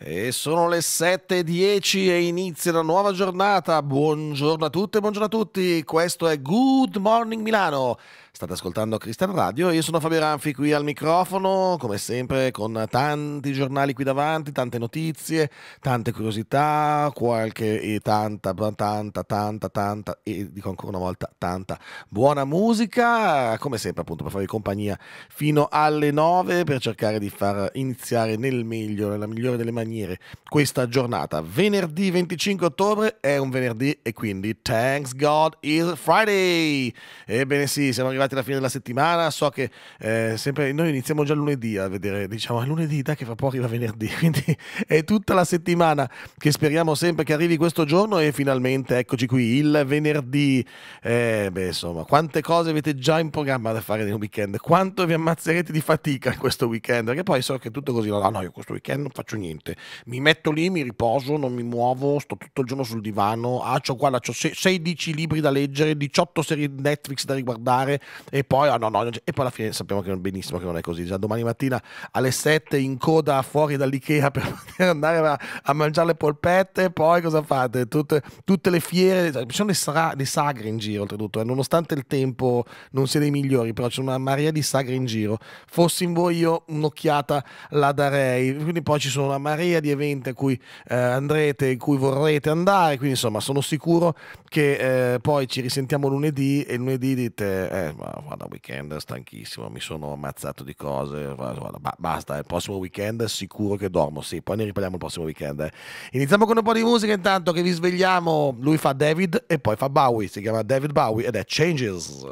E sono le 7.10 e inizia la nuova giornata. Buongiorno a tutte, buongiorno a tutti. Questo è Good Morning Milano. State ascoltando Cristian Radio, io sono Fabio Ranfi qui al microfono, come sempre con tanti giornali qui davanti, tante notizie, tante curiosità, qualche e tanta, tanta, tanta, tanta, e dico ancora una volta, tanta buona musica, come sempre appunto per farvi compagnia fino alle 9 per cercare di far iniziare nel meglio, nella migliore delle maniere straniere. Questa giornata, venerdì 25 ottobre, è un venerdì e quindi thanks God is Friday. Ebbene sì, siamo arrivati alla fine della settimana, so che eh, sempre noi iniziamo già lunedì a vedere, diciamo, è lunedì da che fa poco arriva venerdì, quindi è tutta la settimana che speriamo sempre che arrivi questo giorno e finalmente eccoci qui, il venerdì. Eh, beh, insomma, quante cose avete già in programma da fare nel weekend? Quanto vi ammazzerete di fatica questo weekend? Perché poi so che tutto così, no, no, io questo weekend non faccio niente, mi metto lì, mi riposo, non mi muovo, sto tutto il giorno sul divano, ah, ho 16 libri da leggere, 18 serie Netflix da riguardare e poi, ah, no, no, e poi alla fine sappiamo che benissimo che non è così, già domani mattina alle 7 in coda fuori dall'Ikea per andare a, a mangiare le polpette, poi cosa fate? Tutte, tutte le fiere, cioè, ci sono le, sra, le sagre in giro oltretutto, eh, nonostante il tempo non sia dei migliori, però c'è una marea di sagre in giro, fossi in voi io un'occhiata la darei, quindi poi ci sono una marea marea di eventi a cui eh, andrete, in cui vorrete andare, quindi insomma sono sicuro che eh, poi ci risentiamo lunedì e lunedì dite, eh, vado weekend stanchissimo, mi sono ammazzato di cose, vado, basta, il eh, prossimo weekend sicuro che dormo, sì, poi ne riparliamo il prossimo weekend. Eh. Iniziamo con un po' di musica intanto che vi svegliamo, lui fa David e poi fa Bowie, si chiama David Bowie ed è Changes.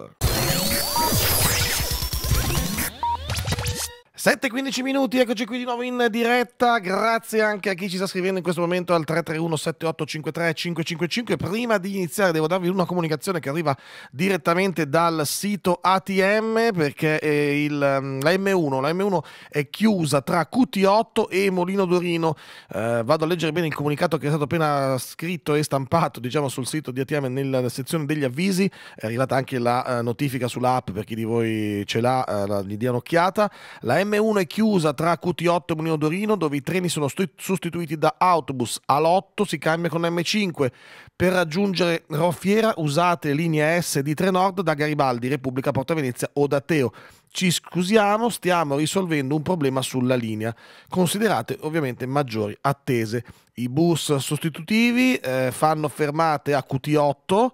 7-15 minuti, eccoci qui di nuovo in diretta, grazie anche a chi ci sta scrivendo in questo momento al 331-7853-555. Prima di iniziare devo darvi una comunicazione che arriva direttamente dal sito ATM perché eh, il, mm, la, M1, la M1 è chiusa tra QT8 e Molino Dorino. Eh, vado a leggere bene il comunicato che è stato appena scritto e stampato diciamo, sul sito di ATM nella sezione degli avvisi, è arrivata anche la eh, notifica sull'app per chi di voi ce l'ha, eh, gli dia un'occhiata. La M1 è chiusa tra QT8 e Mulino Dorino, dove i treni sono sostituiti da autobus. All'otto si cambia con M5. Per raggiungere Rofiera usate linea S di Trenord da Garibaldi, Repubblica Porta Venezia o da Teo. Ci scusiamo, stiamo risolvendo un problema sulla linea. Considerate ovviamente maggiori attese. I bus sostitutivi eh, fanno fermate a QT8,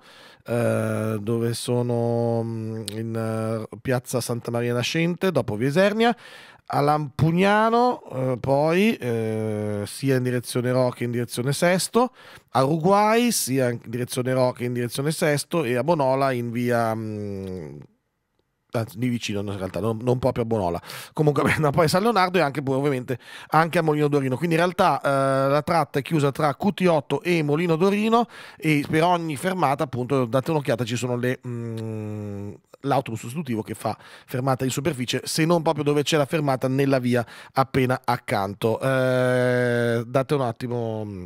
eh, dove sono mm, in eh, piazza Santa Maria Nascente, dopo Viesernia. A Lampugnano, eh, poi eh, sia in direzione Rock che in direzione Sesto, a Uruguay sia in direzione Rock che in direzione Sesto e a Bonola in via mh, mm, anzi, lì vicino in realtà, non, non proprio a Bonola. Comunque no, poi San Leonardo e anche ovviamente anche a Molino Dorino. Quindi in realtà eh, la tratta è chiusa tra QT8 e Molino Dorino e per ogni fermata appunto date un'occhiata ci sono le... Mh, mm, l'autobus sostitutivo che fa fermata in superficie, se non proprio dove c'è la fermata, nella via appena accanto. Eh, date un attimo mm,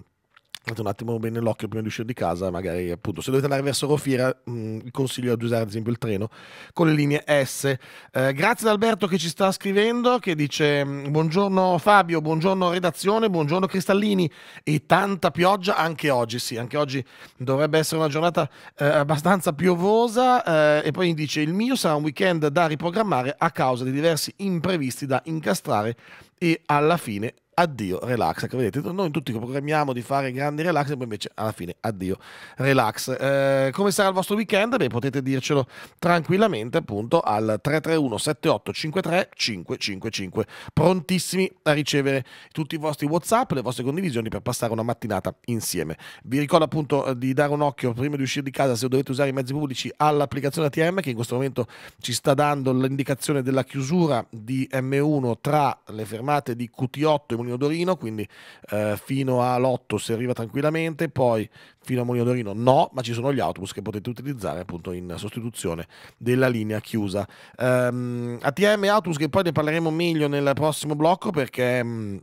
Fate un attimo bene l'occhio prima di uscire di casa, magari appunto se dovete andare verso Rofiera, mh, mm, vi consiglio di usare ad esempio il treno con le linee S. Eh, grazie ad Alberto che ci sta scrivendo, che dice mm, buongiorno Fabio, buongiorno redazione, buongiorno Cristallini e tanta pioggia anche oggi, sì, anche oggi dovrebbe essere una giornata eh, abbastanza piovosa eh, e poi dice il mio sarà un weekend da riprogrammare a causa di diversi imprevisti da incastrare e alla fine addio relax. Che vedete, noi tutti programmiamo di fare grandi relax, e poi invece alla fine addio relax. Eh, come sarà il vostro weekend? Beh, potete dircelo tranquillamente appunto al 331 7853 555. Prontissimi a ricevere tutti i vostri WhatsApp, le vostre condivisioni per passare una mattinata insieme. Vi ricordo appunto eh, di dare un occhio prima di uscire di casa se dovete usare i mezzi pubblici all'applicazione ATM che in questo momento ci sta dando l'indicazione della chiusura di M1 tra le fermate di QT8 e Moniodorino, quindi eh, fino all'8 si arriva tranquillamente, poi fino a Moniodorino no, ma ci sono gli autobus che potete utilizzare appunto in sostituzione della linea chiusa. Um, ehm, ATM autobus che poi ne parleremo meglio nel prossimo blocco perché um,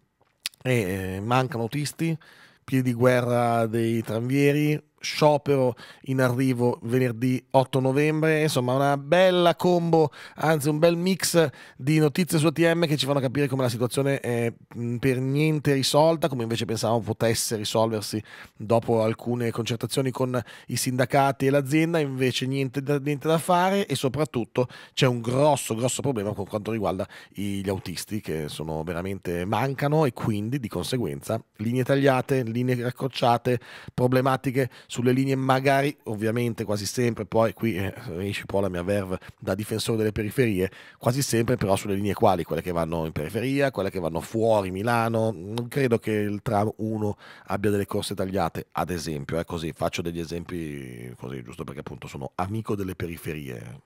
eh, mancano autisti, piedi di guerra dei tranvieri, sciopero in arrivo venerdì 8 novembre. Insomma, una bella combo, anzi un bel mix di notizie su ATM che ci fanno capire come la situazione è per niente risolta, come invece pensavamo potesse risolversi dopo alcune concertazioni con i sindacati e l'azienda, invece niente da, niente da fare e soprattutto c'è un grosso, grosso problema con quanto riguarda gli autisti che sono veramente mancano e quindi di conseguenza linee tagliate, linee raccorciate, problematiche sulle linee magari ovviamente quasi sempre, poi qui eh, riesce un po' la mia verve da difensore delle periferie, quasi sempre però sulle linee quali, quelle che vanno in periferia, quelle che vanno fuori Milano, non credo che il tram 1 abbia delle corse tagliate, ad esempio, eh, così faccio degli esempi così giusto perché appunto sono amico delle periferie.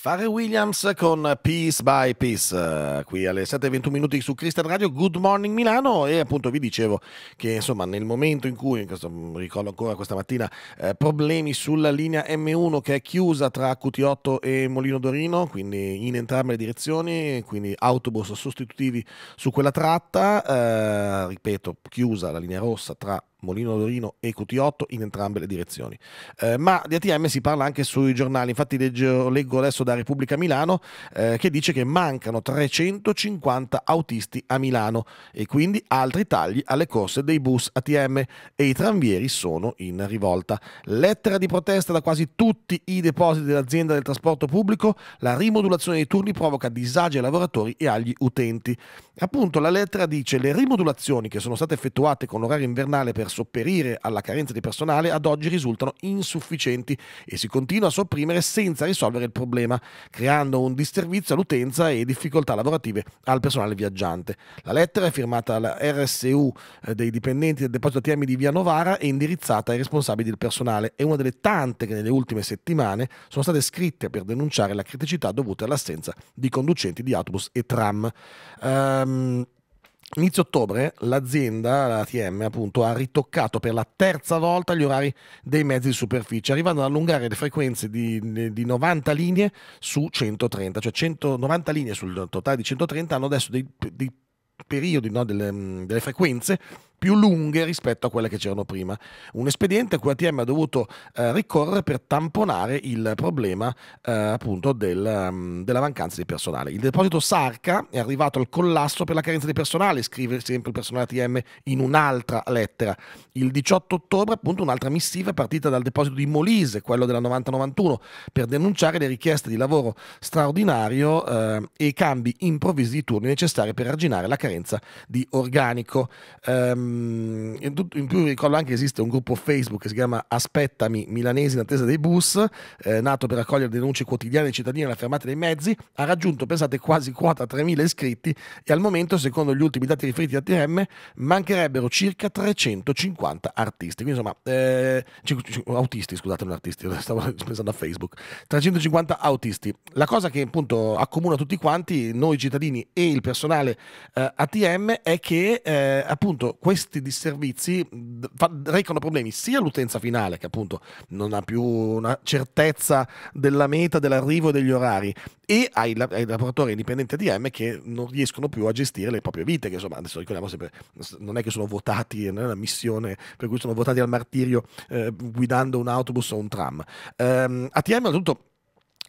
Fare Williams con Peace by Peace qui alle 7.21 minuti su Crystal Radio Good Morning Milano e appunto vi dicevo che insomma nel momento in cui in questo, ricordo ancora questa mattina eh, problemi sulla linea M1 che è chiusa tra QT8 e Molino Dorino quindi in entrambe le direzioni quindi autobus sostitutivi su quella tratta eh, ripeto chiusa la linea rossa tra Molino Dorino e QT8 in entrambe le direzioni. Eh, ma di ATM si parla anche sui giornali, infatti leggo, leggo adesso da Repubblica Milano eh, che dice che mancano 350 autisti a Milano e quindi altri tagli alle corse dei bus ATM e i tranvieri sono in rivolta. Lettera di protesta da quasi tutti i depositi dell'azienda del trasporto pubblico, la rimodulazione dei turni provoca disagi ai lavoratori e agli utenti. Appunto la lettera dice le rimodulazioni che sono state effettuate con l'orario invernale per per sopperire alla carenza di personale ad oggi risultano insufficienti e si continua a sopprimere senza risolvere il problema, creando un disservizio all'utenza e difficoltà lavorative al personale viaggiante. La lettera è firmata alla RSU eh, dei dipendenti del deposito ATM di Via Novara e indirizzata ai responsabili del personale. È una delle tante che nelle ultime settimane sono state scritte per denunciare la criticità dovuta all'assenza di conducenti di autobus e tram. Um, Inizio ottobre l'azienda, la TM appunto, ha ritoccato per la terza volta gli orari dei mezzi di superficie, arrivando ad allungare le frequenze di, di 90 linee su 130, cioè 190 linee sul totale di 130 hanno adesso dei, dei periodi no, delle, delle frequenze più lunghe rispetto a quelle che c'erano prima. Un espediente a cui ATM ha dovuto eh, ricorrere per tamponare il problema eh, appunto del, um, della mancanza di personale. Il deposito Sarca è arrivato al collasso per la carenza di personale, scrive sempre il personale ATM in un'altra lettera. Il 18 ottobre appunto un'altra missiva è partita dal deposito di Molise, quello della 90-91, per denunciare le richieste di lavoro straordinario eh, e i cambi improvvisi di turni necessari per arginare la carenza di organico. Um, Ehm, in, tutto, in, più ricordo anche che esiste un gruppo Facebook che si chiama Aspettami Milanesi in attesa dei bus, eh, nato per raccogliere denunce quotidiane dei cittadini alla fermata dei mezzi, ha raggiunto, pensate, quasi quota 3.000 iscritti e al momento, secondo gli ultimi dati riferiti da TM, mancherebbero circa 350 artisti. Quindi insomma, eh, autisti, scusate, non artisti, stavo pensando a Facebook. 350 autisti. La cosa che appunto accomuna tutti quanti, noi cittadini e il personale eh, ATM, è che eh, appunto questi questi disservizi recano problemi sia all'utenza finale, che appunto non ha più una certezza della meta, dell'arrivo e degli orari, e ai, ai lavoratori indipendenti ADM che non riescono più a gestire le proprie vite, che insomma adesso ricordiamo sempre, non è che sono votati, non è una missione per cui sono votati al martirio eh, guidando un autobus o un tram. Um, ehm, ATM oltretutto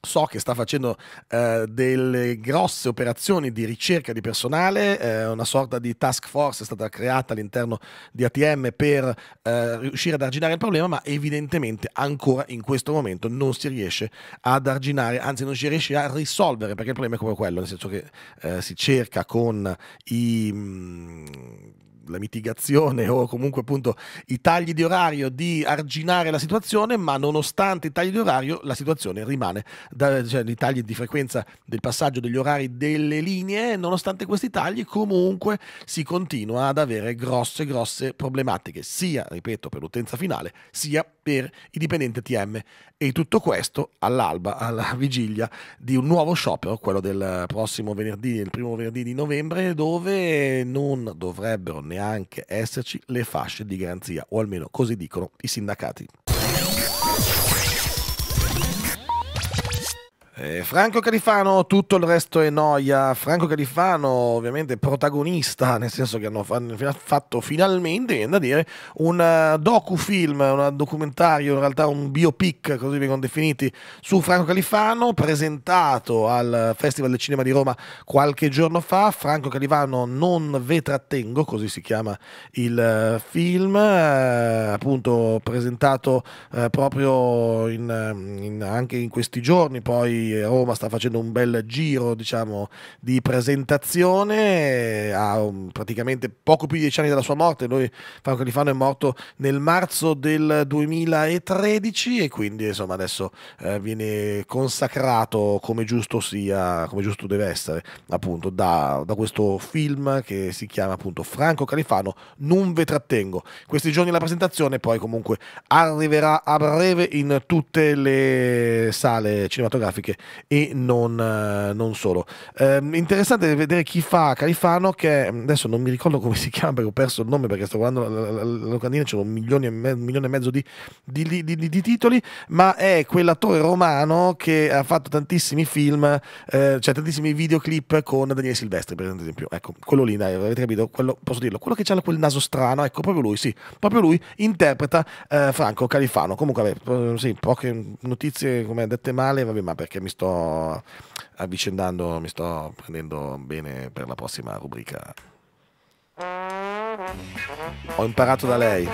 so che sta facendo eh, delle grosse operazioni di ricerca di personale, eh, una sorta di task force è stata creata all'interno di ATM per eh, riuscire ad arginare il problema, ma evidentemente ancora in questo momento non si riesce ad arginare, anzi non si riesce a risolvere, perché il problema è come quello, nel senso che eh, si cerca con i... Mh, mm, la mitigazione o comunque appunto i tagli di orario di arginare la situazione, ma nonostante i tagli di orario la situazione rimane, da, cioè i tagli di frequenza del passaggio degli orari delle linee, nonostante questi tagli comunque si continua ad avere grosse grosse problematiche, sia, ripeto, per l'utenza finale, sia per per i dipendenti TM e tutto questo all'alba, alla vigilia di un nuovo sciopero, quello del prossimo venerdì, il primo venerdì di novembre, dove non dovrebbero neanche esserci le fasce di garanzia, o almeno così dicono i sindacati. Eh, Franco Califano, tutto il resto è noia. Franco Califano, ovviamente protagonista, nel senso che hanno fatto finalmente, viene da dire, un eh, docufilm, un documentario, in realtà un biopic, così vengono definiti, su Franco Califano, presentato al Festival del Cinema di Roma qualche giorno fa. Franco Califano, non ve trattengo, così si chiama il eh, film, eh, appunto presentato eh, proprio in, in, anche in questi giorni, poi Roma sta facendo un bel giro diciamo, di presentazione, ha um, praticamente poco più di dieci anni dalla sua morte, noi Franco Califano è morto nel marzo del 2013 e quindi insomma, adesso eh, viene consacrato come giusto sia, come giusto deve essere, appunto da, da questo film che si chiama appunto Franco Califano, Non ve trattengo. Questi giorni la presentazione poi comunque arriverà a breve in tutte le sale cinematografiche e non, eh, non solo. Eh, interessante vedere chi fa Califano, che mm, adesso non mi ricordo come si chiama perché ho perso il nome perché sto guardando la, la, la locandina, c'erano un milione e, me, milione e mezzo di, di, di, di, titoli, ma è quell'attore romano che ha fatto tantissimi film, eh, cioè tantissimi videoclip con Daniele Silvestri, per esempio. Ecco, quello lì, dai, avete capito? Quello, posso dirlo, quello che c'ha quel naso strano, ecco, proprio lui, sì, proprio lui interpreta eh, Franco Califano. Comunque, vabbè, sì, poche notizie come dette male, vabbè, ma perché mi mi sto avvicendando, mi sto prendendo bene per la prossima rubrica. Ho imparato da lei.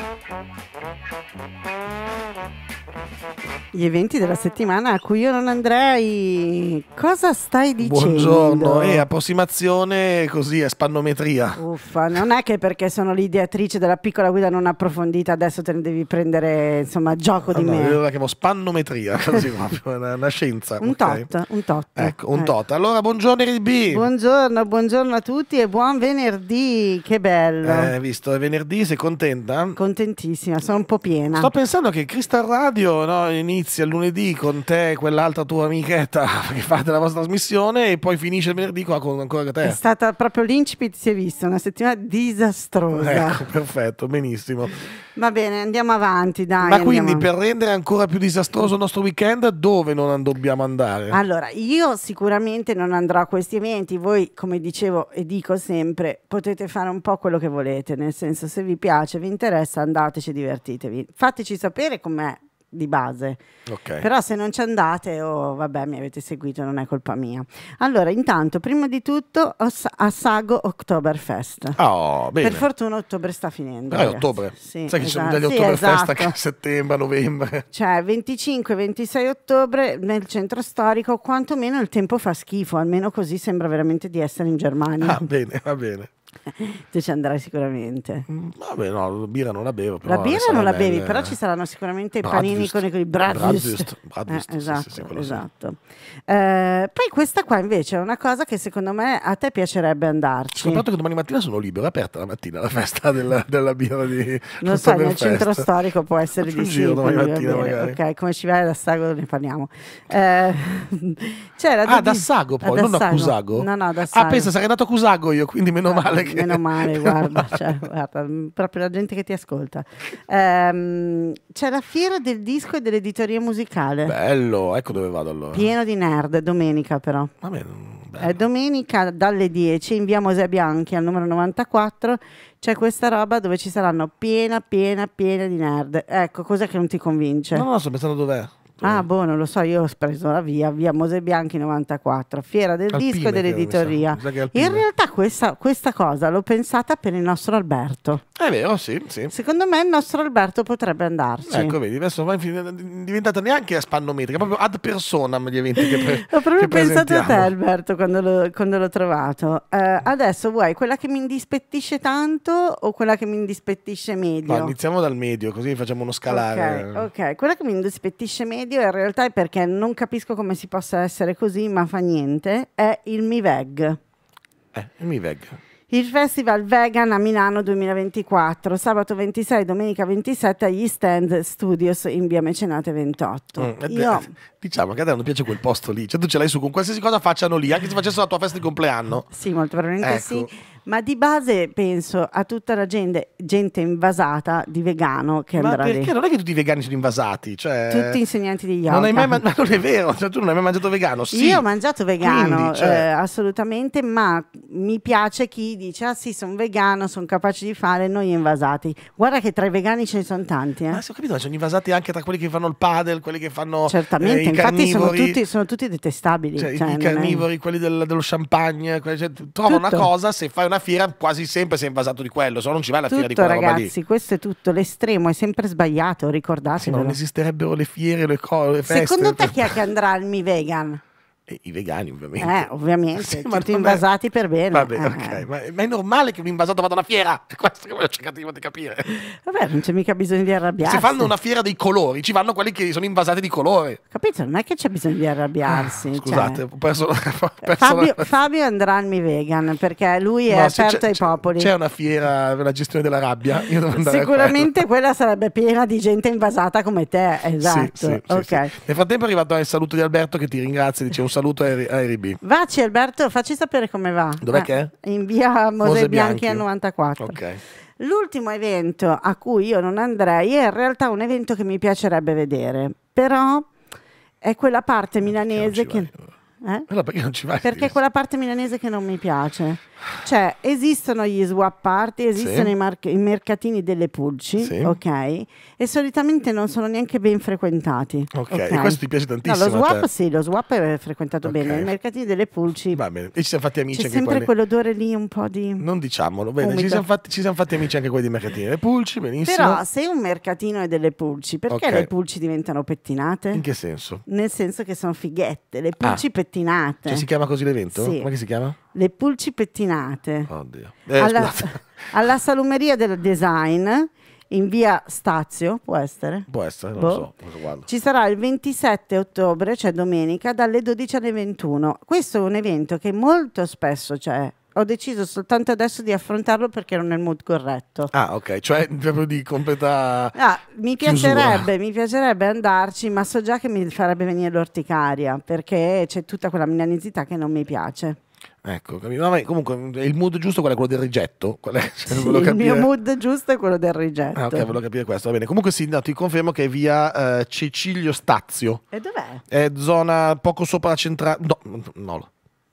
gli eventi della settimana a cui io non andrei. Cosa stai dicendo? Buongiorno, è eh, approssimazione così, è spannometria. Uffa, non è che perché sono l'ideatrice della piccola guida non approfondita, adesso te ne devi prendere insomma gioco di no, me. Io la chiamo spannometria, così proprio, una, una scienza. Un okay. tot, un tot. Ecco, un ecco. tot. Allora, buongiorno RB. Buongiorno, buongiorno a tutti e buon venerdì, che bello. Eh, visto, è venerdì, sei contenta? Contentissima, sono un po' piena. Sto pensando che Crystal Radio no, inizia inizia il lunedì con te e quell'altra tua amichetta che fate la vostra trasmissione e poi finisce il venerdì qua con ancora te. È stata proprio l'incipit, si è visto, una settimana disastrosa. Ecco, perfetto, benissimo. Va bene, andiamo avanti, dai. Ma quindi per rendere ancora più disastroso il nostro weekend, dove non dobbiamo andare? Allora, io sicuramente non andrò a questi eventi, voi come dicevo e dico sempre, potete fare un po' quello che volete, nel senso se vi piace, vi interessa, andateci, divertitevi. Fateci sapere com'è di base. Okay. Però se non ci andate, o oh, vabbè, mi avete seguito, non è colpa mia. Allora, intanto, prima di tutto, assago Oktoberfest. Oh, per fortuna ottobre sta finendo. Eh, ottobre. Sì, Sai esatto. che ci sono esatto. degli Oktoberfest sì, esatto. a settembre, novembre. Cioè, 25-26 ottobre nel centro storico, quantomeno il tempo fa schifo, almeno così sembra veramente di essere in Germania. Ah, bene, va bene. tu ci andrai sicuramente. Vabbè, no, la birra non la bevo. la birra non la bene... bevi, eh. però ci saranno sicuramente i panini con i bratwurst. Bratwurst, eh, esatto. Sì, sì, esatto. Eh, poi questa qua invece è una cosa che secondo me a te piacerebbe andarci. Soprattutto che domani mattina sono libero, è aperta la mattina la festa della, della birra di... Non so, nel centro storico può essere Faccio di sì. Domani mattina magari. Ok, come ci vai da Sago ne parliamo. Eh, c'era ah, da Sago poi, non da Cusago? No, no, da Sago. Ah, pensa, sarei andato a Cusago io, quindi meno male che... meno male, guarda, cioè, guarda, mm, proprio la gente che ti ascolta. Ehm, c'è la fiera del disco e dell'editoria musicale. Bello, ecco dove vado allora. Pieno di nerd, domenica però. Va bene. Eh, domenica dalle 10 in via Mosè Bianchi al numero 94 c'è questa roba dove ci saranno piena, piena, piena di nerd. Ecco, cosa che non ti convince? No, no, sto pensando dov'è fatto? Ah, boh, non lo so, io ho preso la via, via Mose Bianchi 94, fiera del Alpine, disco e dell'editoria. In realtà questa, questa cosa l'ho pensata per il nostro Alberto. È eh, vero, sì, sì. Secondo me il nostro Alberto potrebbe andarci. Ecco, vedi, adesso è diventata neanche a spannometrica, proprio ad personam gli eventi che pre- Ho proprio pensato a te Alberto quando, lo, quando l'ho trovato. Eh, adesso vuoi quella che mi indispettisce tanto o quella che mi indispettisce meglio? No, iniziamo dal medio, così facciamo uno scalare. Ok, okay. quella che mi indispettisce meglio rimedio in realtà è perché non capisco come si possa essere così, ma fa niente, è il MIVEG. Eh, il MIVEG. Il Festival Vegan a Milano 2024, sabato 26, domenica 27 agli Stand Studios in via Mecenate 28. Mm, eh, Io... Eh, diciamo che a te non piace quel posto lì, cioè tu ce l'hai su con qualsiasi cosa facciano lì, anche se facessero la tua festa di compleanno. Sì, molto probabilmente ecco. sì ma di base penso a tutta la gente, gente invasata di vegano che ma perché? Lì. non è che tutti i vegani sono invasati, cioè... Tutti insegnanti di yoga. Non hai mai man- ma non è vero, cioè, tu non hai mai mangiato vegano, sì. Io ho mangiato vegano, Quindi, cioè... eh, assolutamente, ma mi piace chi dice, ah sì, sono vegano, sono capace di fare, noi invasati. Guarda che tra i vegani ce ne sono tanti, eh. Ma ah, se ho capito, sono invasati anche tra quelli che fanno il padel, quelli che fanno eh, Certamente, eh, infatti sono tutti, sono tutti detestabili. Cioè, cioè I carnivori, è... quelli del, dello champagne, quelli, cioè, trovano una cosa, se fai una una fiera quasi sempre si è invasato di quello, se no non ci va la tutto, fiera di quella ragazzi, questo è tutto, l'estremo è sempre sbagliato, ricordatevelo. Sì, non esisterebbero le fiere, le, cose, le feste. Secondo te chi è che andrà al Mi Vegan? I vegani, ovviamente. Eh, ovviamente, sì, tutti invasati è... per bene. Vabbè, eh. okay. ma, ma, è normale che un invasato vada alla fiera? Questo che voglio cercare di capire. Vabbè, non c'è mica bisogno di arrabbiarsi. Se fanno una fiera dei colori, ci vanno quelli che sono invasati di colore. Capito? Non è che c'è bisogno di arrabbiarsi. Ah, cioè. scusate, cioè... ho perso, ho perso Fabio, la... Fabio andrà al mi vegan perché lui è no, aperto ai popoli. C'è una fiera per la gestione della rabbia. Sicuramente quella sarebbe piena di gente invasata come te. Esatto. Sì, sì, okay. sì, Nel frattempo è arrivato il saluto di Alberto che ti ringrazia. Dice un saluto a Eri B. Vaci Alberto, facci sapere come va. Dov'è eh, che è? In via Mose, Mose Bianchi, Bianchi a 94. Ok. L'ultimo evento a cui io non andrei è in realtà un evento che mi piacerebbe vedere, però è quella parte milanese perché che... Eh? Allora perché non ci vai? Perché è quella parte milanese che non mi piace. Cioè, esistono gli swap party, esistono sì. i, i, mercatini delle pulci, sì. ok? E solitamente non sono neanche ben frequentati. Ok, okay? e questo ti piace tantissimo. No, lo swap sì, lo swap è frequentato okay. bene, i mercatini delle pulci. Va bene, e ci siamo fatti amici C'è anche sempre quelli... quell'odore lì un po' di... Non diciamolo, bene, ci siamo, fatti, ci siamo, fatti, amici anche quelli dei mercatini delle pulci, benissimo. Però se un mercatino è delle pulci, perché okay. le pulci diventano pettinate? In che senso? Nel senso che sono fighette, le ah. pulci ah. pettinate. Cioè si chiama così l'evento? Sì. Come si chiama? le pulci pettinate Oddio. Eh, alla, alla, salumeria del design in via Stazio, può essere? Può essere, boh. so, non Ci sarà il 27 ottobre, cioè domenica, dalle 12 alle 21. Questo è un evento che molto spesso c'è ho deciso soltanto adesso di affrontarlo perché non è il mood corretto. Ah, ok, cioè proprio di completa. Ah, mi, piacerebbe, mi piacerebbe, andarci, ma so già che mi farebbe venire l'orticaria perché c'è tutta quella milanesità che non mi piace. Ecco, no, comunque il mood giusto qual è quello del rigetto? Qual è? Cioè, sì, il mio mood giusto è quello del rigetto. Ah, ok, volevo capire questo. Va bene. Comunque sì, no, ti confermo che è via eh, Cecilio Stazio. E dov'è? È zona poco sopra la centrale. No, no,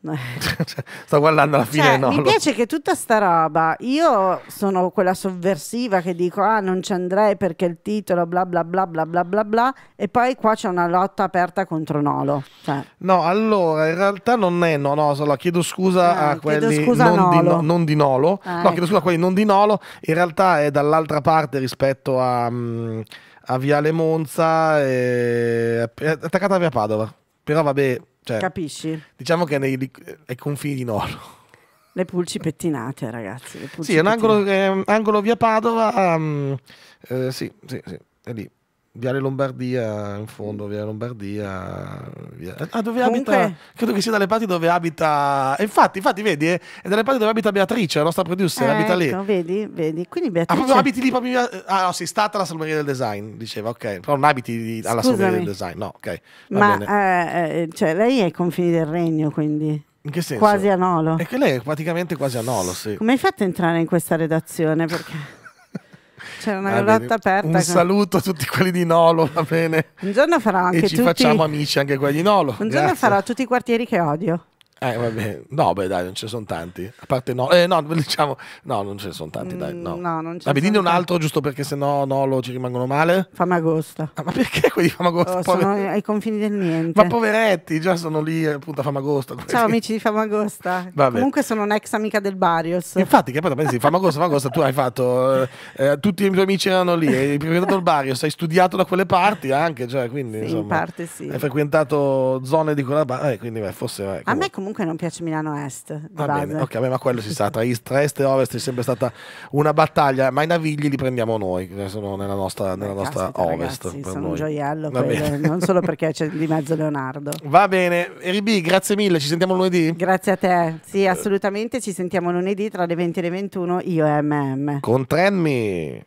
eh. Cioè, sto guardando alla fine. Cioè, no, mi lo... piace che tutta sta roba. Io sono quella sovversiva che dico: Ah, non ci andrei perché il titolo bla bla bla bla bla bla bla. E poi qua c'è una lotta aperta contro Nolo. Cioè. No, allora in realtà non è no, no, allora, chiedo scusa eh, a quelli scusa non, di no, non, di, Nolo. Eh, no, ecco. chiedo scusa a quelli non di Nolo. In realtà è dall'altra parte rispetto a, mm, a Viale Monza, e... attaccata a Via Padova. Però vabbè, cioè, Capisci? Diciamo che è nei, ai confini di Noro. Le pulci pettinate, ragazzi. Pulci sì, è un angolo, è angolo via Padova. Um, eh, sì, sì, sì, è lì. Viale Lombardia, in fondo, Viale Lombardia. Via... Ah, dove Comunque... abita? Credo che sia dalle parti dove abita. Eh, infatti, infatti, vedi, eh? è dalle parti dove abita Beatrice, la nostra producer, eh, abita lì. No, ecco, vedi, vedi. Quindi Beatrice. Ah, proprio abiti lì proprio. Ah, no, sei stata alla Salmeria del Design, diceva, ok. Però non abiti alla Salmeria del Design, no, ok. Ma eh, eh, cioè, lei è ai confini del regno, quindi. In che senso? Quasi a Nolo. E che lei è praticamente quasi a Nolo, sì. Come hai fatto a entrare in questa redazione? Perché. C'era una grotta aperta. Un che... saluto a tutti quelli di Nolo, va bene. Un giorno farò anche e ci tutti... facciamo amici anche quelli di Nolo. Un Grazie. giorno farò tutti i quartieri che odio. Eh, vabbè. No, beh, dai, non ce ne sono tanti. A parte no, eh, no, diciamo, no, non ce ne sono tanti, dai. No, mm, no non ce Vabbè, dinne un altro giusto perché sennò no, lo ci rimangono male. Famagosta. Ah, ma perché quelli di Famagosta? Oh, sono ai confini del niente. Ma poveretti, già sono lì eh, appunto a Famagosta. Ciao amici di Famagosta. Vabbè. Comunque sono un'ex amica del Barrios. Infatti, che poi pensi, Famagosta, Famagosta, tu hai fatto, eh, eh, tutti i miei amici erano lì, hai frequentato il Barrios, hai studiato da quelle parti anche, cioè, quindi... Sì, insomma, in parte sì. Hai frequentato zone di quella parte, eh, quindi beh, forse... Beh, comunque. A me comunque comunque non piace Milano Est. Va bene, ok, ma quello si sa, tra, tra Est e Ovest è sempre stata una battaglia, ma i navigli li prendiamo noi, che sono nella nostra, nella nostra Caspita, Ovest. Ragazzi, sono noi. un gioiello, quello, non solo perché c'è di mezzo Leonardo. Va bene, RB, grazie mille, ci sentiamo lunedì? Grazie a te, sì, eh. assolutamente, ci sentiamo lunedì tra le 20 e le 21, io e MM. Con Trenmi.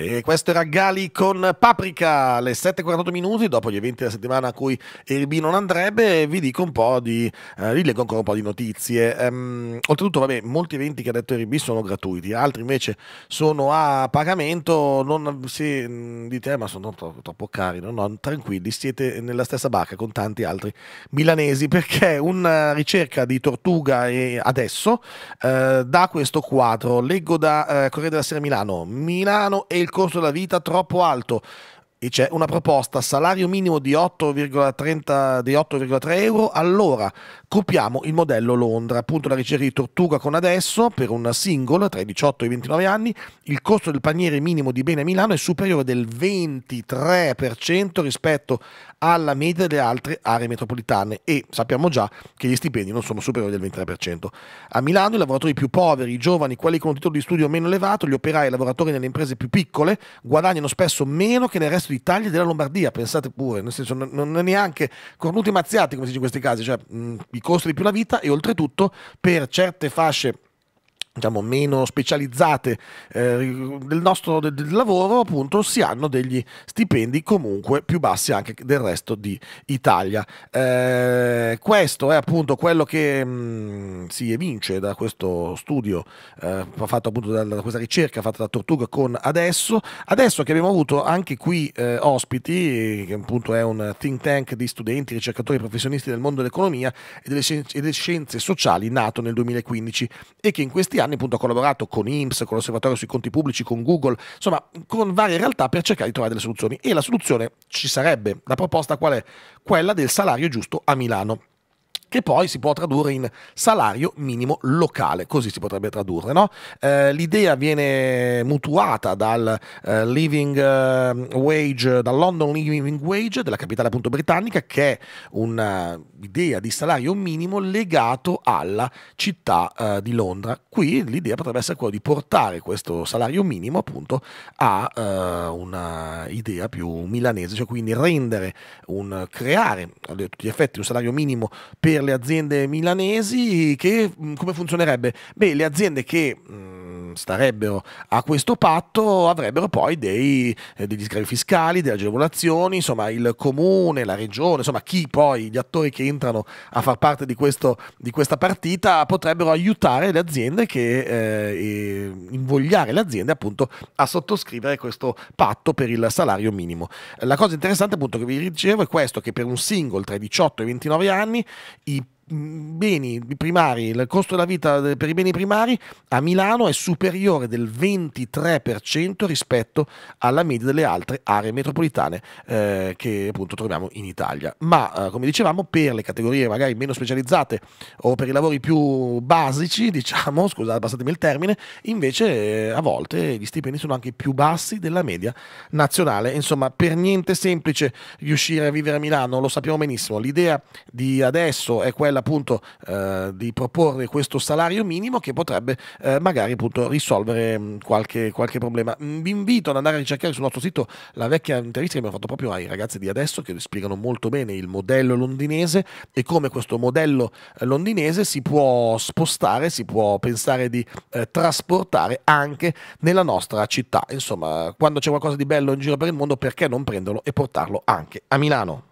E questo era Gali con Paprika alle 7.48 minuti, dopo gli eventi della settimana a cui Irbi non andrebbe, vi dico un po' di, eh, vi leggo ancora un po' di notizie. Ehm, oltretutto, vabbè, molti eventi che ha detto Irbi sono gratuiti, altri invece sono a pagamento, non si mm, dite, eh, ma sono troppo, troppo cari, no? no, tranquilli, siete nella stessa barca con tanti altri milanesi, perché una ricerca di Tortuga e adesso eh, da questo quadro, leggo da eh, Corriere della Sera Milano, Milano e il costo della vita troppo alto e c'è una proposta salario minimo di 8,30 di 8,3 euro all'ora copiamo il modello Londra appunto la ricerca di Tortuga con adesso per un single tra i 18 e i 29 anni il costo del paniere minimo di bene a Milano è superiore del 23% rispetto alla media delle altre aree metropolitane e sappiamo già che gli stipendi non sono superiori del 23% a Milano i lavoratori più poveri i giovani quelli con un titolo di studio meno elevato gli operai e i lavoratori nelle imprese più piccole guadagnano spesso meno che nel resto verso l'Italia e della Lombardia, pensate pure, nel senso non, è neanche cornuti mazziati come si dice in questi casi, cioè mh, i costi di più la vita e oltretutto per certe fasce diciamo, meno specializzate eh, del nostro del, del lavoro, appunto, si hanno degli stipendi comunque più bassi anche del resto di Italia. Eh, questo è appunto quello che mh, mm, si evince da questo studio eh, fatto appunto da, da, questa ricerca fatta da Tortuga con adesso. Adesso che abbiamo avuto anche qui eh, ospiti, che appunto è un think tank di studenti, ricercatori, professionisti del mondo dell'economia e delle, sci- e delle scienze sociali nato nel 2015 e che in questi anni anni appunto ha collaborato con IMSS, con l'Osservatorio sui conti pubblici, con Google, insomma con varie realtà per cercare di trovare delle soluzioni. E la soluzione ci sarebbe, la proposta qual è? Quella del salario giusto a Milano che poi si può tradurre in salario minimo locale, così si potrebbe tradurre. No? Eh, l'idea viene mutuata dal eh, living eh, wage, dal London Living Wage della capitale appunto britannica, che è un'idea di salario minimo legato alla città eh, di Londra. Qui l'idea potrebbe essere quella di portare questo salario minimo appunto a eh, un'idea più milanese, cioè quindi rendere un, creare a tutti gli effetti un salario minimo per per le aziende milanesi che mm, come funzionerebbe? Beh, le aziende che mh, mm, starebbero a questo patto avrebbero poi dei, eh, degli sgravi fiscali, delle agevolazioni, insomma il comune, la regione, insomma chi poi, gli attori che entrano a far parte di, questo, di questa partita potrebbero aiutare le aziende che, eh, invogliare le aziende appunto a sottoscrivere questo patto per il salario minimo. La cosa interessante appunto che vi dicevo è questo, che per un single tra i 18 e i 29 anni i beni primari, il costo della vita per i beni primari a Milano è superiore del 23% rispetto alla media delle altre aree metropolitane eh, che appunto troviamo in Italia. Ma eh, come dicevamo, per le categorie magari meno specializzate o per i lavori più basici, diciamo, scusate, passatemi il termine, invece eh, a volte gli stipendi sono anche più bassi della media nazionale. Insomma, per niente semplice riuscire a vivere a Milano, lo sappiamo benissimo. L'idea di adesso è quella appunto eh, di proporre questo salario minimo che potrebbe eh, magari appunto risolvere mm, qualche, qualche problema. Mm, vi invito ad andare a ricercare sul nostro sito la vecchia intervista che abbiamo fatto proprio ai ragazzi di adesso che spiegano molto bene il modello londinese e come questo modello eh, londinese si può spostare, si può pensare di eh, trasportare anche nella nostra città. Insomma, quando c'è qualcosa di bello in giro per il mondo, perché non prenderlo e portarlo anche a Milano?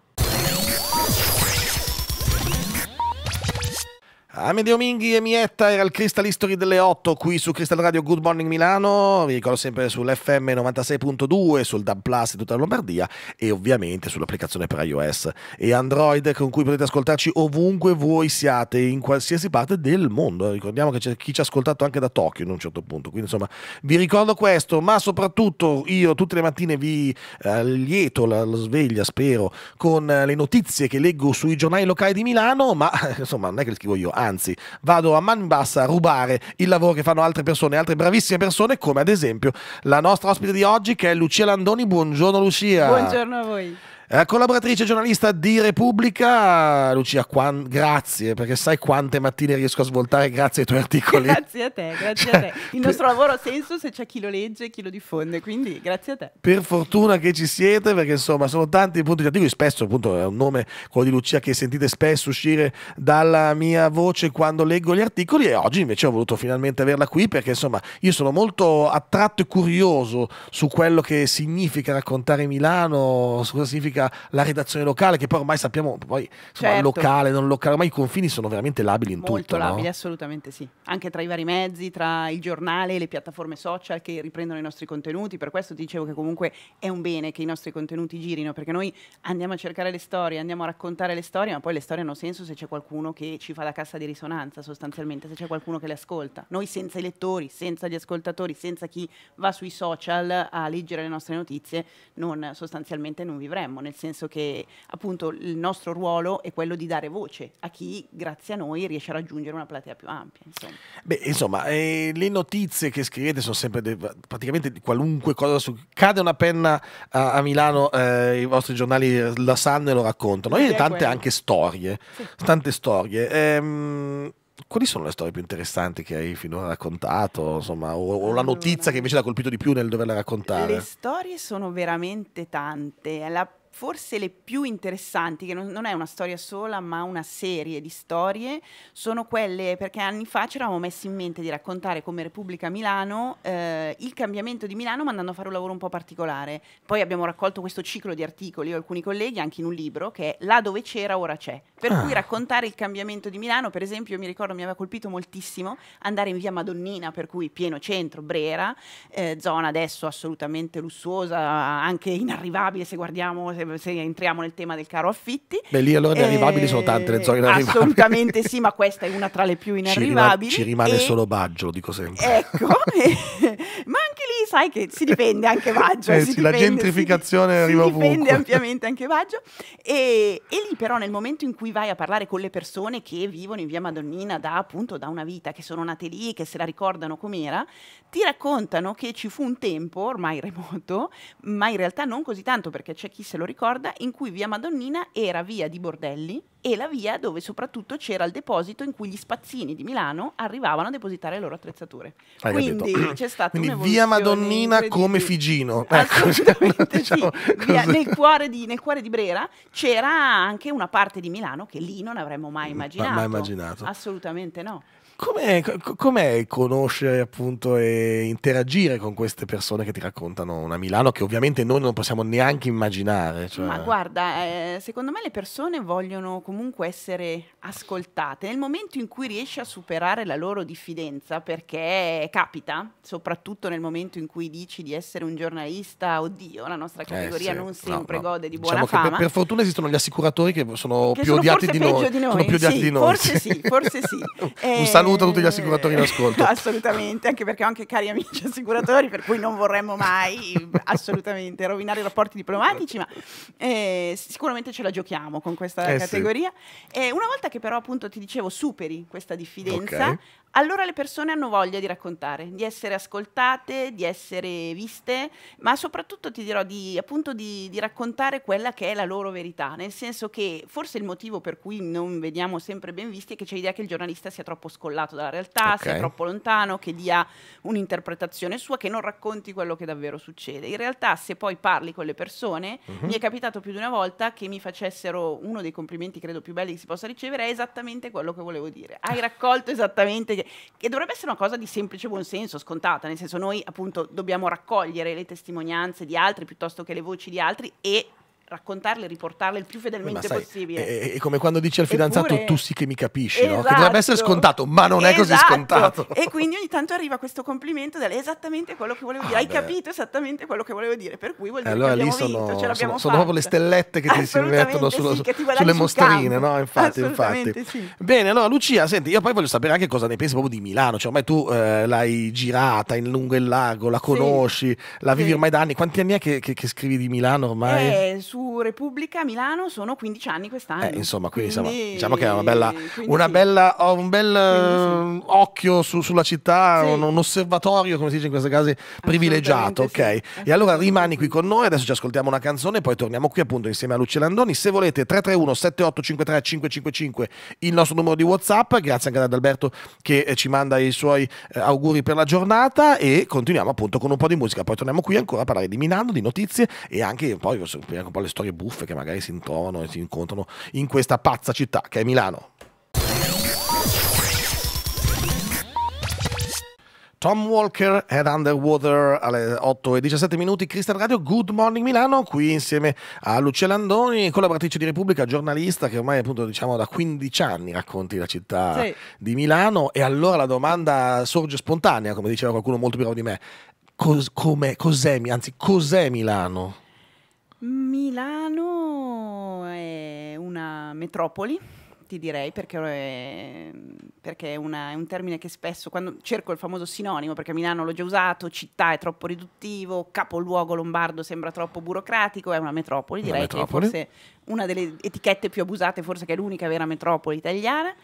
Amedeo Minghi e Mietta era il Crystal History delle 8 qui su Crystal Radio Good Morning Milano, vi ricordo sempre sull'FM 96.2, sul DAB Plus di tutta la Lombardia e ovviamente sull'applicazione per iOS e Android con cui potete ascoltarci ovunque voi siate, in qualsiasi parte del mondo. Ricordiamo che c'è chi ci ha ascoltato anche da Tokyo in un certo punto, quindi insomma vi ricordo questo, ma soprattutto io tutte le mattine vi eh, lieto la, sveglia, spero, con le notizie che leggo sui giornali locali di Milano, ma insomma non è che le scrivo io, ah, anzi vado a mani bassa a rubare il lavoro che fanno altre persone, altre bravissime persone come ad esempio la nostra ospite di oggi che è Lucia Landoni. Buongiorno Lucia. Buongiorno a voi. Eh, collaboratrice giornalista di Repubblica, Lucia, quan, grazie perché sai quante mattine riesco a svoltare grazie ai tuoi articoli. Grazie a te, grazie cioè, a te. Cioè, Il per... nostro lavoro ha senso se c'è chi lo legge e chi lo diffonde, quindi grazie a te. Per fortuna che ci siete perché insomma sono tanti i punti di articoli, spesso appunto è un nome, quello di Lucia, che sentite spesso uscire dalla mia voce quando leggo gli articoli e oggi invece ho voluto finalmente averla qui perché insomma io sono molto attratto e curioso su quello che significa raccontare Milano, su cosa significa politica, la redazione locale, che poi ormai sappiamo, poi insomma, certo. locale, non locale, ma i confini sono veramente labili in Molto tutto. Molto labili, no? assolutamente sì. Anche tra i vari mezzi, tra il giornale, e le piattaforme social che riprendono i nostri contenuti. Per questo ti dicevo che comunque è un bene che i nostri contenuti girino, perché noi andiamo a cercare le storie, andiamo a raccontare le storie, ma poi le storie hanno senso se c'è qualcuno che ci fa la cassa di risonanza, sostanzialmente, se c'è qualcuno che le ascolta. Noi senza i lettori, senza gli ascoltatori, senza chi va sui social a leggere le nostre notizie, non, sostanzialmente non vivremmo nel senso che appunto il nostro ruolo è quello di dare voce a chi grazie a noi riesce a raggiungere una platea più ampia. Insomma, Beh, insomma eh, le notizie che scrivete sono sempre de- praticamente di qualunque cosa, su- cade una penna a, a Milano, eh, i vostri giornali eh, la sanno e lo raccontano, e tante anche storie, sì. tante storie. Ehm, quali sono le storie più interessanti che hai finora raccontato? Insomma, o, o la notizia allora, che invece ti ha colpito di più nel doverla raccontare? Le storie sono veramente tante. La forse le più interessanti, che non, non, è una storia sola, ma una serie di storie, sono quelle perché anni fa ci eravamo messi in mente di raccontare come Repubblica Milano eh, il cambiamento di Milano, ma andando a fare un lavoro un po' particolare. Poi abbiamo raccolto questo ciclo di articoli, io e alcuni colleghi, anche in un libro, che è Là dove c'era, ora c'è. Per ah. cui raccontare il cambiamento di Milano, per esempio, mi ricordo mi aveva colpito moltissimo andare in via Madonnina, per cui pieno centro, Brera, eh, zona adesso assolutamente lussuosa, anche inarrivabile se guardiamo, se se entriamo nel tema del caro affitti. Beh, lì allora inarrivabili eh, sono tante le zone inarrivabili. Assolutamente sì, ma questa è una tra le più inarrivabili. Ci, rima ci rimane e... solo Baggio, lo dico sempre. Ecco, ma sai che si dipende anche Vaggio. Eh, sì, la gentrificazione si, arriva si dipende ovunque. ampiamente anche Vaggio. E, e, lì però nel momento in cui vai a parlare con le persone che vivono in via Madonnina da appunto da una vita, che sono nate lì, che se la ricordano com'era, ti raccontano che ci fu un tempo ormai remoto, ma in realtà non così tanto perché c'è chi se lo ricorda, in cui via Madonnina era via di bordelli e la via dove soprattutto c'era il deposito in cui gli spazzini di Milano arrivavano a depositare le loro attrezzature. Hai Quindi capito. c'è stata Quindi via Madonnina come Figino. Ecco. sì. Diciamo via, nel, cuore di, nel, cuore di, Brera c'era anche una parte di Milano che lì non avremmo mai immaginato. Mai immaginato. Assolutamente no. Com'è, com'è, conoscere appunto e interagire con queste persone che ti raccontano una Milano che ovviamente noi non possiamo neanche immaginare? Cioè... Ma guarda, eh, secondo me le persone vogliono comunque essere ascoltate nel momento in cui riesci a superare la loro diffidenza, perché capita, soprattutto nel momento in cui dici di essere un giornalista, oddio, la nostra eh, categoria eh sì, non sempre no, no. gode di buona diciamo fama. Per, per, fortuna esistono gli assicuratori che sono che più sono odiati di noi. di noi. Sono più odiati sì, di noi. Forse sì, forse sì. Eh, un San saluto a tutti gli eh, assicuratori in ascolto. assolutamente, anche perché ho anche cari amici assicuratori, per cui non vorremmo mai assolutamente rovinare i rapporti diplomatici, ma eh, sicuramente ce la giochiamo con questa eh, categoria. Sì. Eh, una volta che però appunto ti dicevo superi questa diffidenza, okay. allora le persone hanno voglia di raccontare, di essere ascoltate, di essere viste, ma soprattutto ti dirò di, appunto di, di raccontare quella che è la loro verità, nel senso che forse il motivo per cui non vediamo sempre ben visti è che c'è l'idea che il giornalista sia troppo scollato scollato dalla realtà, okay. sia troppo lontano, che dia un'interpretazione sua, che non racconti quello che davvero succede. In realtà se poi parli con le persone, mm -hmm. mi è capitato più di una volta che mi facessero uno dei complimenti credo più belli che si possa ricevere, è esattamente quello che volevo dire. Hai raccolto esattamente, che, che dovrebbe essere una cosa di semplice buonsenso, scontata, nel senso noi appunto dobbiamo raccogliere le testimonianze di altri piuttosto che le voci di altri e raccontarle, riportarle il più eh, fedelmente sai, possibile. È, è, come quando dici al fidanzato Eppure, tu sì che mi capisci, esatto, no? che esatto. dovrebbe essere scontato, ma non esatto. è così esatto. scontato. E quindi ogni tanto arriva questo complimento esattamente quello che volevo ah, dire, ah, hai beh. capito esattamente quello che volevo dire, per cui vuol eh, dire allora, che abbiamo sono, vinto, ce l'abbiamo sono, sono proprio le stellette che ti si mettono sulla, sì, sulle mostrine, no? Infatti, infatti. Sì. Bene, allora Lucia, senti, io poi voglio sapere anche cosa ne pensi proprio di Milano, cioè ormai tu eh, l'hai girata in lungo e largo, la conosci, sì. la vivi ormai da anni, quanti anni è che, che, che scrivi di Milano ormai? Eh, su su Repubblica Milano sono 15 anni quest'anno. Eh, insomma, quindi, quindi insomma, diciamo che è una bella, una bella un bel sì. Ehm, occhio su, sulla città, sì. un, un, osservatorio, come si dice in queste case, privilegiato. Ok, e allora rimani qui con noi, adesso ci ascoltiamo una canzone, poi torniamo qui appunto insieme a Lucia Landoni. Se volete 331 7853 555 il nostro numero di WhatsApp, grazie anche ad Alberto che eh, ci manda i suoi eh, auguri per la giornata e continuiamo appunto con un po' di musica, poi torniamo qui ancora a parlare di Milano, di notizie e anche poi un po' le storie buffe che magari si trovano e si incontrano in questa pazza città che è Milano. Tom Walker Head Underwater alle 8 e 17 minuti, Cristian Radio, Good Morning Milano, qui insieme a Lucia Landoni, collaboratrice di Repubblica, giornalista che ormai appunto diciamo da 15 anni racconti la città sì. di Milano e allora la domanda sorge spontanea, come diceva qualcuno molto più bravo di me, Cos- com'è, cos'è, anzi cos'è Milano? Milano è una metropoli, ti direi, perché è, perché è, una, è un termine che spesso, quando cerco il famoso sinonimo, perché Milano l'ho già usato, città è troppo riduttivo, capoluogo lombardo sembra troppo burocratico, è una metropoli, direi una metropoli. che è forse una delle etichette più abusate, forse che è l'unica vera metropoli italiana.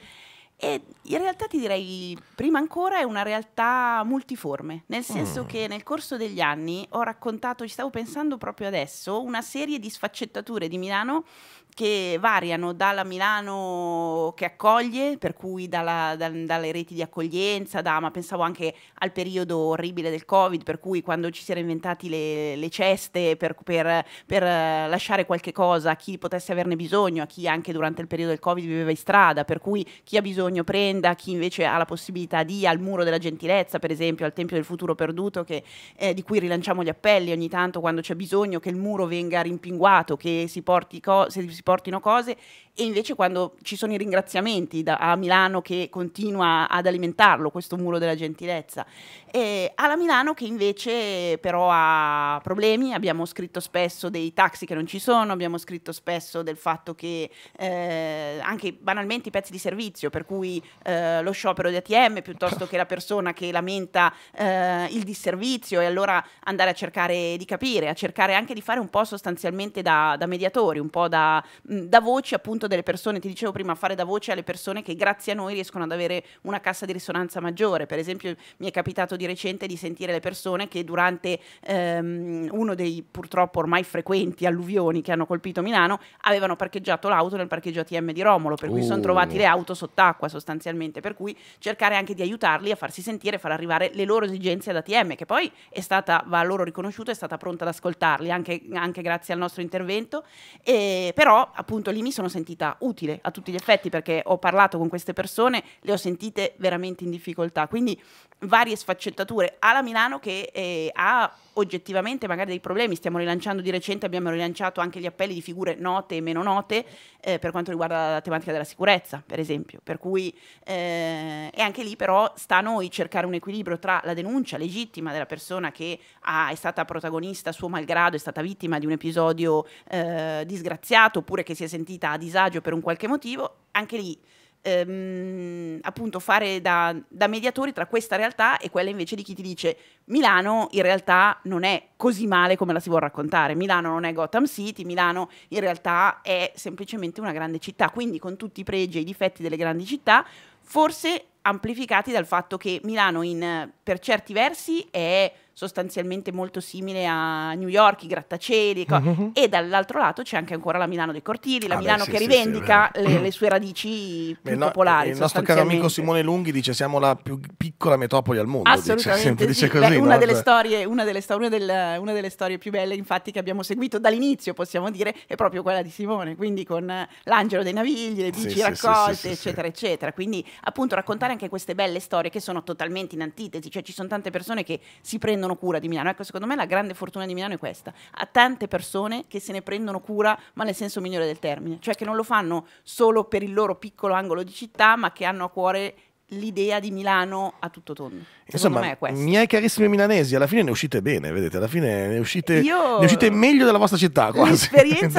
E in realtà ti direi, prima ancora, è una realtà multiforme, nel senso mm. che nel corso degli anni ho raccontato, ci stavo pensando proprio adesso, una serie di sfaccettature di Milano che variano dalla Milano che accoglie, per cui dalla, da, dalle reti di accoglienza, da, ma pensavo anche al periodo orribile del Covid, per cui quando ci si era inventati le, le ceste per, per, per, lasciare qualche cosa a chi potesse averne bisogno, a chi anche durante il periodo del Covid viveva in strada, per cui chi ha bisogno prenda, chi invece ha la possibilità di, al muro della gentilezza, per esempio, al Tempio del Futuro Perduto, che, eh, di cui rilanciamo gli appelli ogni tanto quando c'è bisogno che il muro venga rimpinguato, che si porti cose si portino cose e invece quando ci sono i ringraziamenti da, a Milano che continua ad alimentarlo questo muro della gentilezza e alla Milano che invece però ha problemi abbiamo scritto spesso dei taxi che non ci sono abbiamo scritto spesso del fatto che eh, anche banalmente i pezzi di servizio per cui eh, lo sciopero di ATM piuttosto che la persona che lamenta eh, il disservizio e allora andare a cercare di capire a cercare anche di fare un po' sostanzialmente da, da mediatori un po' da da voce appunto delle persone, ti dicevo prima, fare da voce alle persone che grazie a noi riescono ad avere una cassa di risonanza maggiore. Per esempio mi è capitato di recente di sentire le persone che durante ehm, uno dei purtroppo ormai frequenti alluvioni che hanno colpito Milano avevano parcheggiato l'auto nel parcheggio ATM di Romolo, per cui uh. sono trovati le auto sott'acqua sostanzialmente, per cui cercare anche di aiutarli a farsi sentire, far arrivare le loro esigenze ad ATM, che poi è stata, va loro riconosciuta, è stata pronta ad ascoltarli anche, anche grazie al nostro intervento, e, però appunto lì mi sono sentita utile a tutti gli effetti perché ho parlato con queste persone, le ho sentite veramente in difficoltà, quindi varie sfaccettature alla Milano che eh, ha oggettivamente magari dei problemi, stiamo rilanciando di recente, abbiamo rilanciato anche gli appelli di figure note e meno note eh, per quanto riguarda la tematica della sicurezza, per esempio, per cui eh, e anche lì però sta a noi cercare un equilibrio tra la denuncia legittima della persona che ha, è stata protagonista suo malgrado, è stata vittima di un episodio eh, disgraziato oppure che si è sentita a disagio per un qualche motivo, anche lì ehm, appunto fare da, da mediatori tra questa realtà e quella invece di chi ti dice Milano in realtà non è così male come la si vuol raccontare, Milano non è Gotham City, Milano in realtà è semplicemente una grande città, quindi con tutti i pregi e i difetti delle grandi città, forse amplificati dal fatto che Milano in, per certi versi è sostanzialmente molto simile a New York, i grattacieli, mm-hmm. e dall'altro lato c'è anche ancora la Milano dei Cortili, la ah Milano beh, sì, che rivendica sì, le, le, sue radici più no, popolari. Il nostro caro amico Simone Lunghi dice siamo la più piccola metropoli al mondo. Assolutamente, dice, dice così, beh, no? una, delle storie, una, delle storie, una, delle, una delle storie più belle infatti che abbiamo seguito dall'inizio, possiamo dire, è proprio quella di Simone, quindi con l'angelo dei navigli, le bici raccolte, eccetera, eccetera. Quindi appunto raccontare anche queste belle storie che sono totalmente in antitesi, cioè ci sono tante persone che si prendono prendono cura di Milano. Ecco, secondo me la grande fortuna di Milano è questa. Ha tante persone che se ne prendono cura, ma nel senso migliore del termine, cioè che non lo fanno solo per il loro piccolo angolo di città, ma che hanno a cuore l'idea di Milano a tutto tondo. Insomma, me è questo. Miei carissimi milanesi, alla fine ne uscite bene, vedete, alla fine ne uscite, Io... ne uscite meglio della vostra città quasi.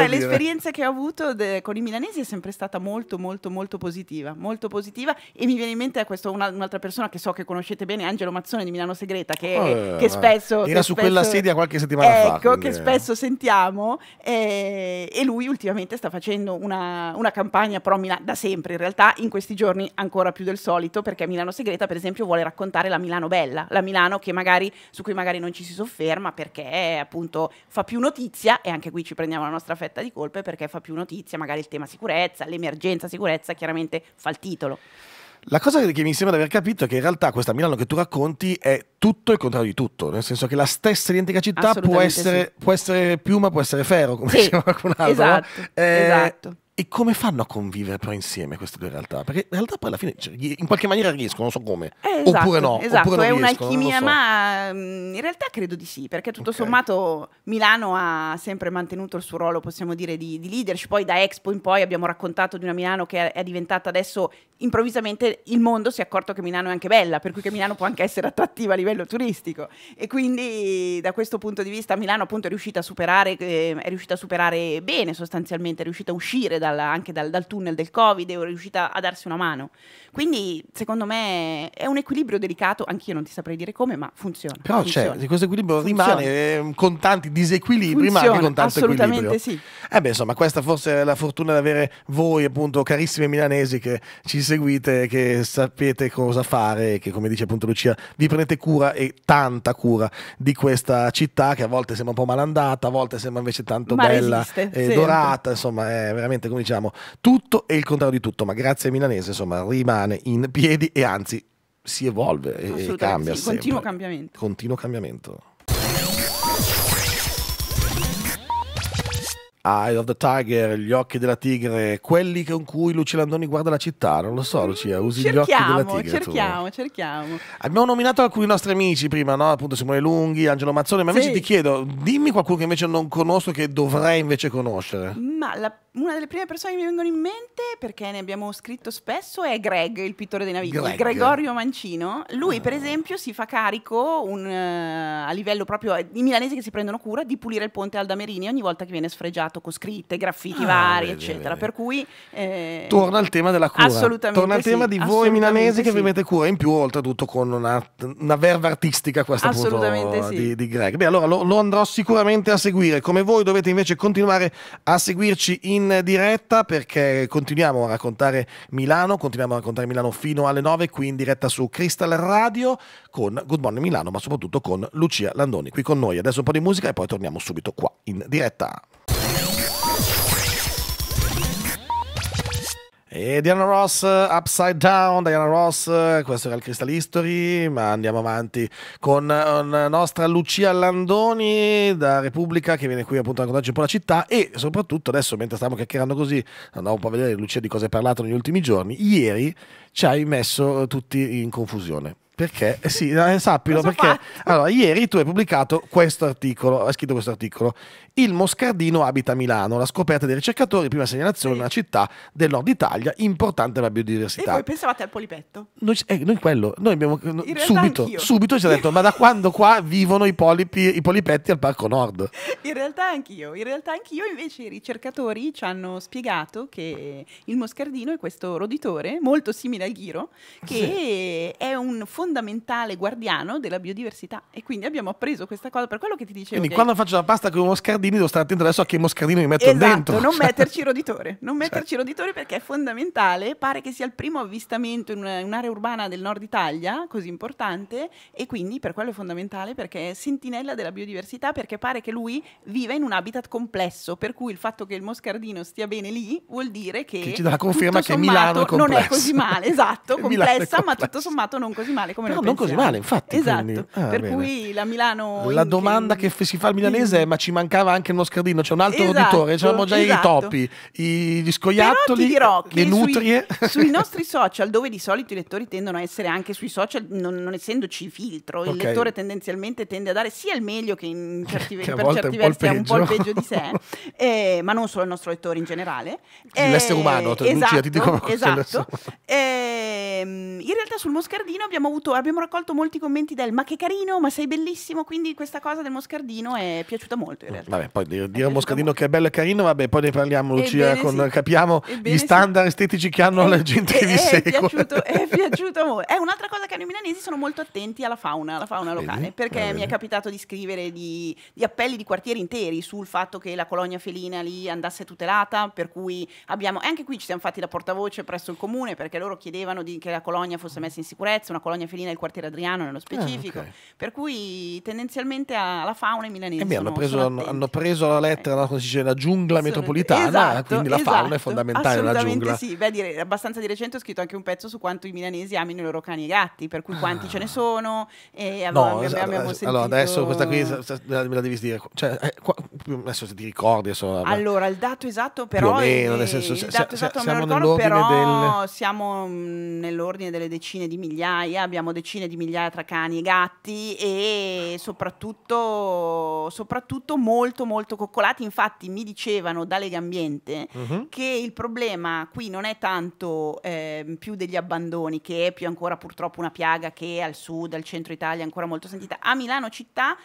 L'esperienza, che ho avuto con i milanesi è sempre stata molto, molto, molto positiva, molto positiva e mi viene in mente questo, un'altra persona che so che conoscete bene, Angelo Mazzone di Milano Segreta, che, oh, che spesso... Era che su spesso, quella sedia qualche settimana ecco, fa. Ecco, che eh. spesso sentiamo eh, e lui ultimamente sta facendo una, una campagna pro Milano, da sempre in realtà, in questi giorni ancora più del solito, perché Milano Segreta per esempio vuole raccontare la Milano Milano bella, la Milano che magari, su cui magari non ci si sofferma perché appunto fa più notizia e anche qui ci prendiamo la nostra fetta di colpe perché fa più notizia, magari il tema sicurezza, l'emergenza sicurezza chiaramente fa il titolo. La cosa che mi sembra di aver capito è che in realtà questa Milano che tu racconti è tutto il contrario di tutto, nel senso che la stessa identica città può essere, sì. può essere piuma, può essere ferro, come sì, diceva qualcun altro. Esatto, eh, esatto. E come fanno a convivere però insieme queste due realtà? Perché in realtà poi alla fine cioè, in qualche maniera riescono, non so come. Eh, esatto, oppure no. Esatto, oppure è un'alchimia, so. ma mm, in realtà credo di sì, perché tutto okay. sommato Milano ha sempre mantenuto il suo ruolo, possiamo dire, di, di, leadership. Poi da Expo in poi abbiamo raccontato di una Milano che è, diventata adesso improvvisamente il mondo si è accorto che Milano è anche bella, per cui che Milano può anche essere attrattiva a livello turistico. E quindi da questo punto di vista Milano appunto è riuscita a superare, eh, è riuscita a superare bene sostanzialmente, è riuscita a uscire dalla, anche dal, dal, tunnel del Covid e è riuscita a darsi una mano. Quindi secondo me è un equilibrio delicato, anch'io non ti saprei dire come, ma funziona. Però cioè, funziona. c'è, questo equilibrio funziona. rimane eh, con tanti disequilibri, funziona, ma anche con tanto assolutamente equilibrio. Sì. Eh beh, insomma, questa forse è la fortuna di avere voi, appunto, carissimi milanesi che ci seguite, che sapete cosa fare, e che come dice appunto Lucia, vi prendete cura e tanta cura di questa città che a volte sembra un po' malandata, a volte sembra invece tanto ma bella resiste, e sempre. dorata, insomma, è veramente come diciamo, tutto e il contrario di tutto, ma grazie ai milanesi, insomma rimane in piedi e anzi si evolve e cambia sì, continuo cambiamento. Continuo cambiamento. Eye of the Tiger, gli occhi della tigre, quelli con cui Lucia Landoni guarda la città, non lo so mm, Lucia, usi cerchiamo, gli occhi della tigre. Cerchiamo, tu. cerchiamo. Abbiamo nominato alcuni nostri amici prima, no? appunto Simone Lunghi, Angelo Mazzone, ma invece sì. ti chiedo, dimmi qualcuno che invece non conosco che dovrei invece conoscere. Ma la una delle prime persone che mi vengono in mente, perché ne abbiamo scritto spesso, è Greg, il pittore dei navigli, Greg. Gregorio Mancino. Lui, oh. per ah. esempio, si fa carico un, uh, a livello proprio eh, i milanesi che si prendono cura di pulire il ponte Aldamerini ogni volta che viene sfregiato con scritte, graffiti ah, vari, vedi, eccetera. Vedi. Per cui eh, torna al tema della cura. Assolutamente. Torna al tema di voi milanesi sì. che vi mette cura in più, oltretutto con una, una verve artistica a questo punto sì. di, di, Greg. Beh, allora lo, lo andrò sicuramente a seguire. Come voi dovete invece continuare a seguirci in in diretta perché continuiamo a raccontare Milano, continuiamo a raccontare Milano fino alle 9, qui in diretta su Crystal Radio con Good Morning Milano, ma soprattutto con Lucia Landoni qui con noi. Adesso un po' di musica e poi torniamo subito qua in diretta. E Diana Ross, Upside Down, Diana Ross, questo era il Crystal History, ma andiamo avanti con la eh, nostra Lucia Landoni da Repubblica che viene qui appunto a raccontarci un po' la città e soprattutto adesso mentre stavamo chiacchierando così andavo un po' a vedere Lucia di cosa hai parlato negli ultimi giorni, ieri ci hai messo eh, tutti in confusione. Perché? Eh sì, eh, sappilo Cosa perché. Fatto? Allora, ieri tu hai pubblicato questo articolo, hai scritto questo articolo. Il moscardino abita a Milano, la scoperta dei ricercatori, prima segnalazione sì. una città del nord Italia, importante per la biodiversità. E voi pensavate al polipetto? Noi, eh, noi quello, noi abbiamo subito, subito, ci ha detto, ma da quando qua vivono i, polipi, i polipetti al Parco Nord? In realtà anch'io, in realtà anch'io invece i ricercatori ci hanno spiegato che il moscardino è questo roditore, molto simile al ghiro, che sì. è un fondamentale fondamentale guardiano della biodiversità e quindi abbiamo appreso questa cosa per quello che ti dicevo. Quindi che... quando faccio la pasta con i moscardini devo stare attento adesso a che moscardini mi metto esatto, dentro. non metterci roditore, non certo. metterci certo. roditore perché è fondamentale, pare che sia il primo avvistamento in un'area urbana del nord Italia, così importante e quindi per quello è fondamentale perché è sentinella della biodiversità perché pare che lui viva in un habitat complesso, per cui il fatto che il moscardino stia bene lì vuol dire che, che ci dà la conferma che sommato, Milano è complesso. non è così male, esatto, complessa, ma tutto sommato non così male male come Però non così male, infatti. Esatto, ah, per bene. cui la Milano... La domanda che... che si fa al milanese è ma ci mancava anche uno scardino? c'è un altro esatto, roditore, c'erano già esatto. i topi, gli scoiattoli, dirò, le nutrie. Sui, sui, nostri social, dove di solito i lettori tendono a essere anche sui social, non, non essendoci filtro, okay. il lettore tendenzialmente tende a dare sia il meglio che, in certi, che per certi versi ha un po' il peggio di sé, eh, ma non solo il nostro lettore in generale. Eh, L'essere umano, esatto, Lucia, ti dico Esatto. Eh, in realtà sul moscardino abbiamo avuto avuto, abbiamo raccolto molti commenti del ma che carino, ma sei bellissimo, quindi questa cosa del moscardino è piaciuta molto in mm, realtà. Vabbè, poi dire, dire moscardino molto. che è bello e carino, vabbè, poi ne parliamo Lucia, con, sì. capiamo Ebbene gli standard sì. estetici che hanno è, la gente di vi segue. Piaciuto, è piaciuto molto. È un'altra cosa che hanno i milanesi sono molto attenti alla fauna, alla fauna locale, Vedi? Eh, perché mi è capitato di scrivere di, di appelli di quartieri interi sul fatto che la colonia felina lì andasse tutelata, per cui abbiamo, e anche qui ci siamo fatti da portavoce presso il comune perché loro chiedevano di, che la colonia fosse messa in sicurezza, una colonia felina felina del quartiere Adriano nello ah, specifico, ah, okay. per cui tendenzialmente alla fauna i milanesi eh beh, hanno, preso, hanno, hanno, preso, la lettera, come si dice, la giungla sono metropolitana, esatto, quindi la esatto, fauna è esatto, fondamentale nella giungla. Sì, beh, dire, abbastanza di recente ho scritto anche un pezzo su quanto i milanesi amino i loro cani e gatti, per cui quanti ah. ce ne ah. sono e no, abbiamo, abbiamo sentito... Allora, adesso questa qui me la devi dire, cioè, eh, qua, adesso se ti ricordi... Adesso, allora, il dato esatto però... Meno, è, senso, il dato esatto siamo, non me lo ricordo, però del... siamo mm, nell'ordine delle decine di migliaia, abbiamo abbiamo decine di migliaia tra cani e gatti e soprattutto, soprattutto molto molto coccolati. Infatti mi dicevano da Legambiente Ambiente uh che il problema qui non è tanto eh, più degli abbandoni, che è più ancora purtroppo una piaga che al sud, al centro Italia è ancora molto sentita. A Milano città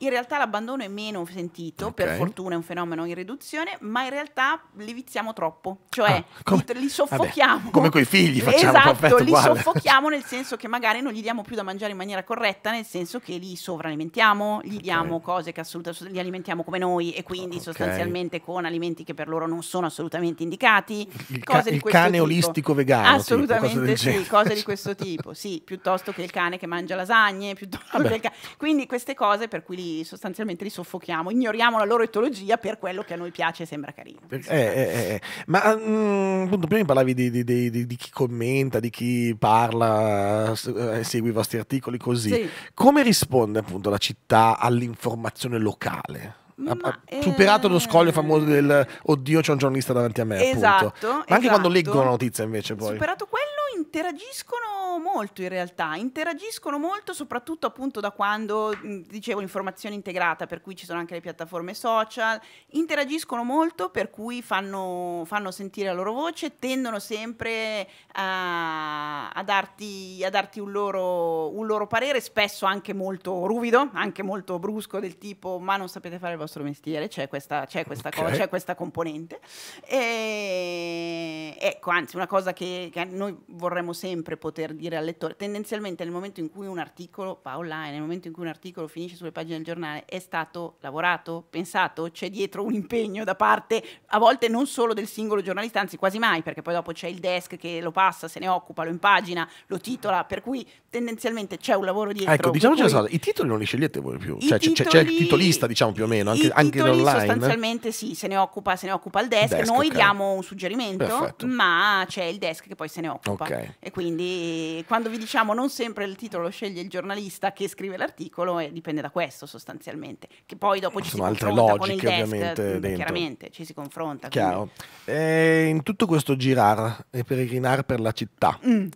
in realtà l'abbandono è meno sentito, okay. per fortuna è un fenomeno in riduzione, ma in realtà li viziamo troppo, cioè ah, li, li, soffochiamo. Vabbè, come coi figli facciamo Esatto, perfetto, li uguale. soffochiamo nel senso che magari non gli diamo più da mangiare in maniera corretta, nel senso che li sovralimentiamo, gli okay. diamo cose che assolutamente li alimentiamo come noi e quindi okay. sostanzialmente con alimenti che per loro non sono assolutamente indicati. Il, ca il cane tipo. olistico vegano. Assolutamente tipo, cose sì, cose di questo tipo, sì, piuttosto che il cane che mangia lasagne, piuttosto che il cane. Quindi queste cose per cui li sostanzialmente li soffochiamo, ignoriamo la loro etologia per quello che a noi piace e sembra carino. Eh eh, eh, eh, ma mm, appunto prima parlavi di, di, di, di, chi commenta, di chi parla, eh, segue i vostri articoli così. Sì. Come risponde appunto la città all'informazione locale? Ma, superato eh... lo scoglio famoso del oddio c'è un giornalista davanti a me esatto, ma anche esatto. quando leggo la notizia invece poi superato quello interagiscono molto in realtà, interagiscono molto soprattutto appunto da quando, dicevo, informazione integrata, per cui ci sono anche le piattaforme social, interagiscono molto per cui fanno, fanno sentire la loro voce, tendono sempre a, a darti, a darti un, loro, un loro parere, spesso anche molto ruvido, anche molto brusco del tipo ma non sapete fare il vostro mestiere, c'è questa, c'è questa, okay. cosa, c'è questa componente. E, ecco, anzi, una cosa che, che noi vorremmo sempre poter dire al lettore. Tendenzialmente nel momento in cui un articolo va online, nel momento in cui un articolo finisce sulle pagine del giornale, è stato lavorato, pensato, c'è dietro un impegno da parte, a volte non solo del singolo giornalista, anzi quasi mai, perché poi dopo c'è il desk che lo passa, se ne occupa, lo impagina, lo titola, per cui tendenzialmente c'è un lavoro dietro. Ecco, diciamoci una cosa, i titoli non li scegliete voi più, cioè, titoli... c'è, il titolista diciamo più o meno, anche, anche online. Eh? Sostanzialmente sì, se ne occupa, se ne occupa il desk, desk noi okay. diamo un suggerimento, Perfetto. ma c'è il desk che poi se ne occupa. Okay. E quindi quando vi diciamo non sempre il titolo lo sceglie il giornalista che scrive l'articolo, e dipende da questo sostanzialmente, che poi dopo ci Sono si confronta con il desk, dentro. chiaramente ci si confronta. Chiaro. Quindi... in tutto questo girar e peregrinare per la città, mm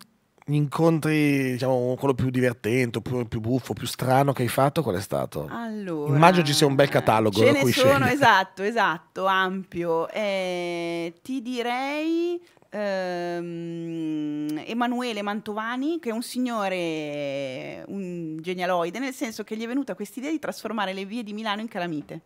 gli incontri, diciamo, quello più divertente, oppure più buffo, più strano che hai fatto, qual è stato? Allora, Immagino ci sia un bel catalogo ce da cui sono, scegliere. Esatto, esatto, ampio. Eh, ti direi ehm, Emanuele Mantovani, che è un signore, un genialoide, nel senso che gli è venuta questa idea di trasformare le vie di Milano in calamite.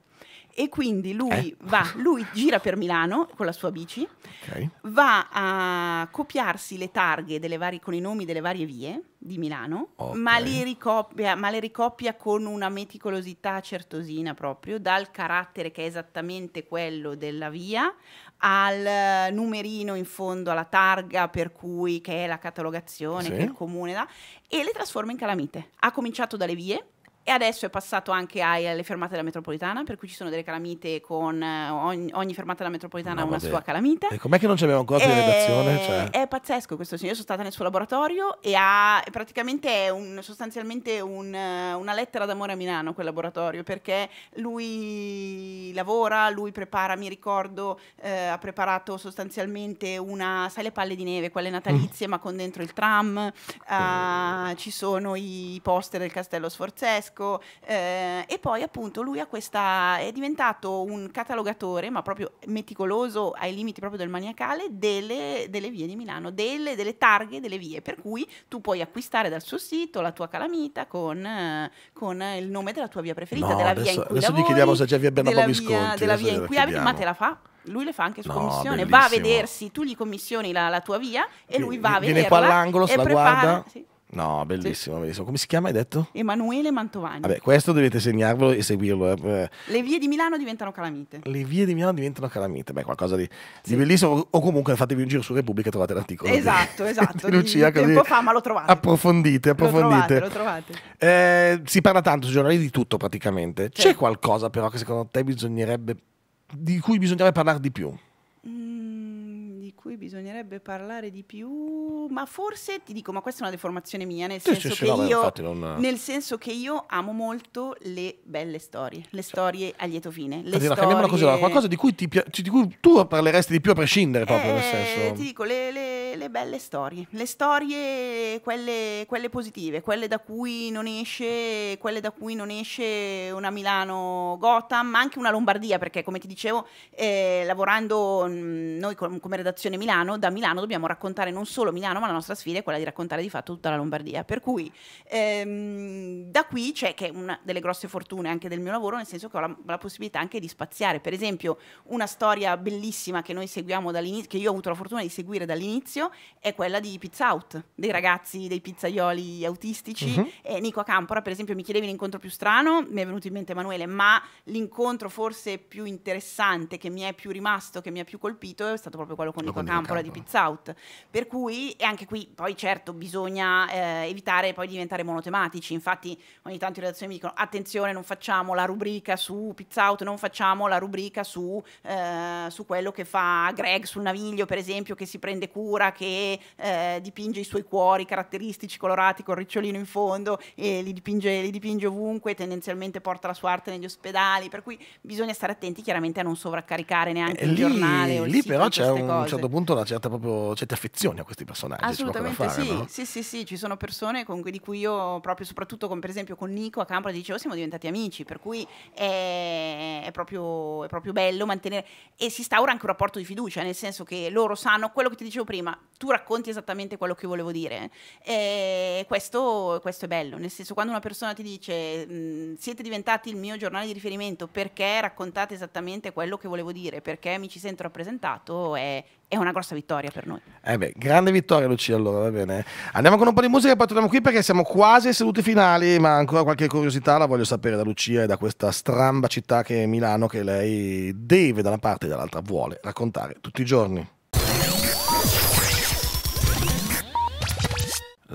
E quindi lui eh. va, lui gira per Milano con la sua bici, okay. va a copiarsi le targhe varie, con i nomi delle varie vie di Milano, okay. ma, le ricopia, ma le ricopia con una meticolosità certosina proprio, dal carattere che è esattamente quello della via al numerino in fondo alla targa per cui che è la catalogazione sì. che il comune dà e le trasforma in calamite. Ha cominciato dalle vie e adesso è passato anche alle fermate della metropolitana, per cui ci sono delle calamite con eh, ogni, ogni fermata della metropolitana ha una sua calamita. E ecco, com'è che non ce l'abbiamo ancora di redazione? Eh, cioè... È pazzesco questo signore, sono stata nel suo laboratorio e ha praticamente è un, sostanzialmente un, eh, una lettera d'amore a Milano quel laboratorio, perché lui lavora, lui prepara, mi ricordo, eh, ha preparato sostanzialmente una, sai le palle di neve, quelle mm. natalizie mm. ma con dentro il tram, eh, ci sono i poster del castello Sforzesco, tedesco eh, e poi appunto lui questa, è diventato un catalogatore, ma proprio meticoloso ai limiti proprio del maniacale, delle, delle vie di Milano, delle, delle, targhe delle vie, per cui tu puoi acquistare dal suo sito la tua calamita con, eh, con il nome della tua via preferita, no, della adesso, via in cui Adesso gli chiediamo se c'è via Bernabò Visconti. Della via in cui abiti, ma te la fa lui le fa anche su no, commissione, bellissimo. va a vedersi, tu gli commissioni la, la tua via e lui va a vedere. Viene qua all'angolo, se la prepara, guarda. Sì. No, bellissimo, sì. bellissimo. Come si chiama, hai detto? Emanuele Mantovani. Vabbè, questo dovete segnarvelo e seguirlo. Eh. eh. Le vie di Milano diventano calamite. Le vie di Milano diventano calamite. Beh, qualcosa di, sì. di bellissimo. O comunque fatevi un giro su Repubblica e trovate l'articolo. Esatto, di, esatto. Di esatto. Lucia, di, tempo fa, ma lo trovate. Approfondite, approfondite. Lo trovate, lo trovate. Eh, si parla tanto sui giornali di tutto praticamente. C'è qualcosa però che secondo te bisognerebbe... di cui bisognerebbe parlare di più? Mm cui bisognerebbe parlare di più, ma forse ti dico, ma questa è una deformazione mia, nel, sì, senso, sì, che no, io, non... nel senso che io amo molto le belle storie, le storie a lieto fine. Le Caterina, storie... così, allora, qualcosa di cui, ti, cioè, di cui, tu parleresti di più a prescindere proprio, eh, nel senso... Ti dico, le, le, le, belle storie, le storie, quelle, quelle positive, quelle da cui non esce, quelle da cui non esce una Milano Gotham, ma anche una Lombardia, perché come ti dicevo, eh, lavorando mm, noi com- come redazione Regione Milano, da Milano dobbiamo raccontare non solo Milano, ma la nostra sfida è quella di raccontare di fatto tutta la Lombardia. Per cui ehm, da qui c'è che è una delle grosse fortune anche del mio lavoro, nel senso che ho la, la possibilità anche di spaziare. Per esempio, una storia bellissima che noi seguiamo dall'inizio, che io ho avuto la fortuna di seguire dall'inizio, è quella di Pizza Out, dei ragazzi, dei pizzaioli autistici. Uh mhm. -huh. eh, Nico Acampora, per esempio, mi chiedevi l'incontro più strano, mi è venuto in mente Emanuele, ma l'incontro forse più interessante, che mi è più rimasto, che mi ha più colpito, è stato proprio quello con Nico campola di Pizza Out. Per cui, e anche qui, poi certo, bisogna eh, evitare poi di diventare monotematici. Infatti, ogni tanto in redazione mi dicono: attenzione, non facciamo la rubrica su Pizza Out, non facciamo la rubrica su, eh, su quello che fa Greg sul naviglio, per esempio, che si prende cura, che eh, dipinge i suoi cuori caratteristici colorati col ricciolino in fondo e li dipinge, li dipinge ovunque, tendenzialmente porta la sua arte negli ospedali. Per cui bisogna stare attenti chiaramente a non sovraccaricare neanche eh, lì, il giornale o il Lì, però, c'è un cose. certo punto punto una certa proprio, certe affezioni a questi personaggi. Assolutamente fare, sì. No? sì, sì, sì, ci sono persone con, cui, di cui io proprio soprattutto con per esempio con Nico a Campra dicevo oh, siamo diventati amici, per cui è, è, proprio, è proprio bello mantenere e si instaura anche un rapporto di fiducia, nel senso che loro sanno quello che ti dicevo prima, tu racconti esattamente quello che volevo dire eh. e questo, questo è bello, nel senso quando una persona ti dice mm, siete diventati il mio giornale di riferimento perché raccontate esattamente quello che volevo dire, perché mi ci sento rappresentato, è, è una grossa vittoria per noi. Eh beh, grande vittoria Lucia allora, va bene. Andiamo con un po' di musica e poi torniamo qui perché siamo quasi ai saluti finali, ma ancora qualche curiosità la voglio sapere da Lucia e da questa stramba città che è Milano che lei deve da una parte e dall'altra vuole raccontare tutti i giorni.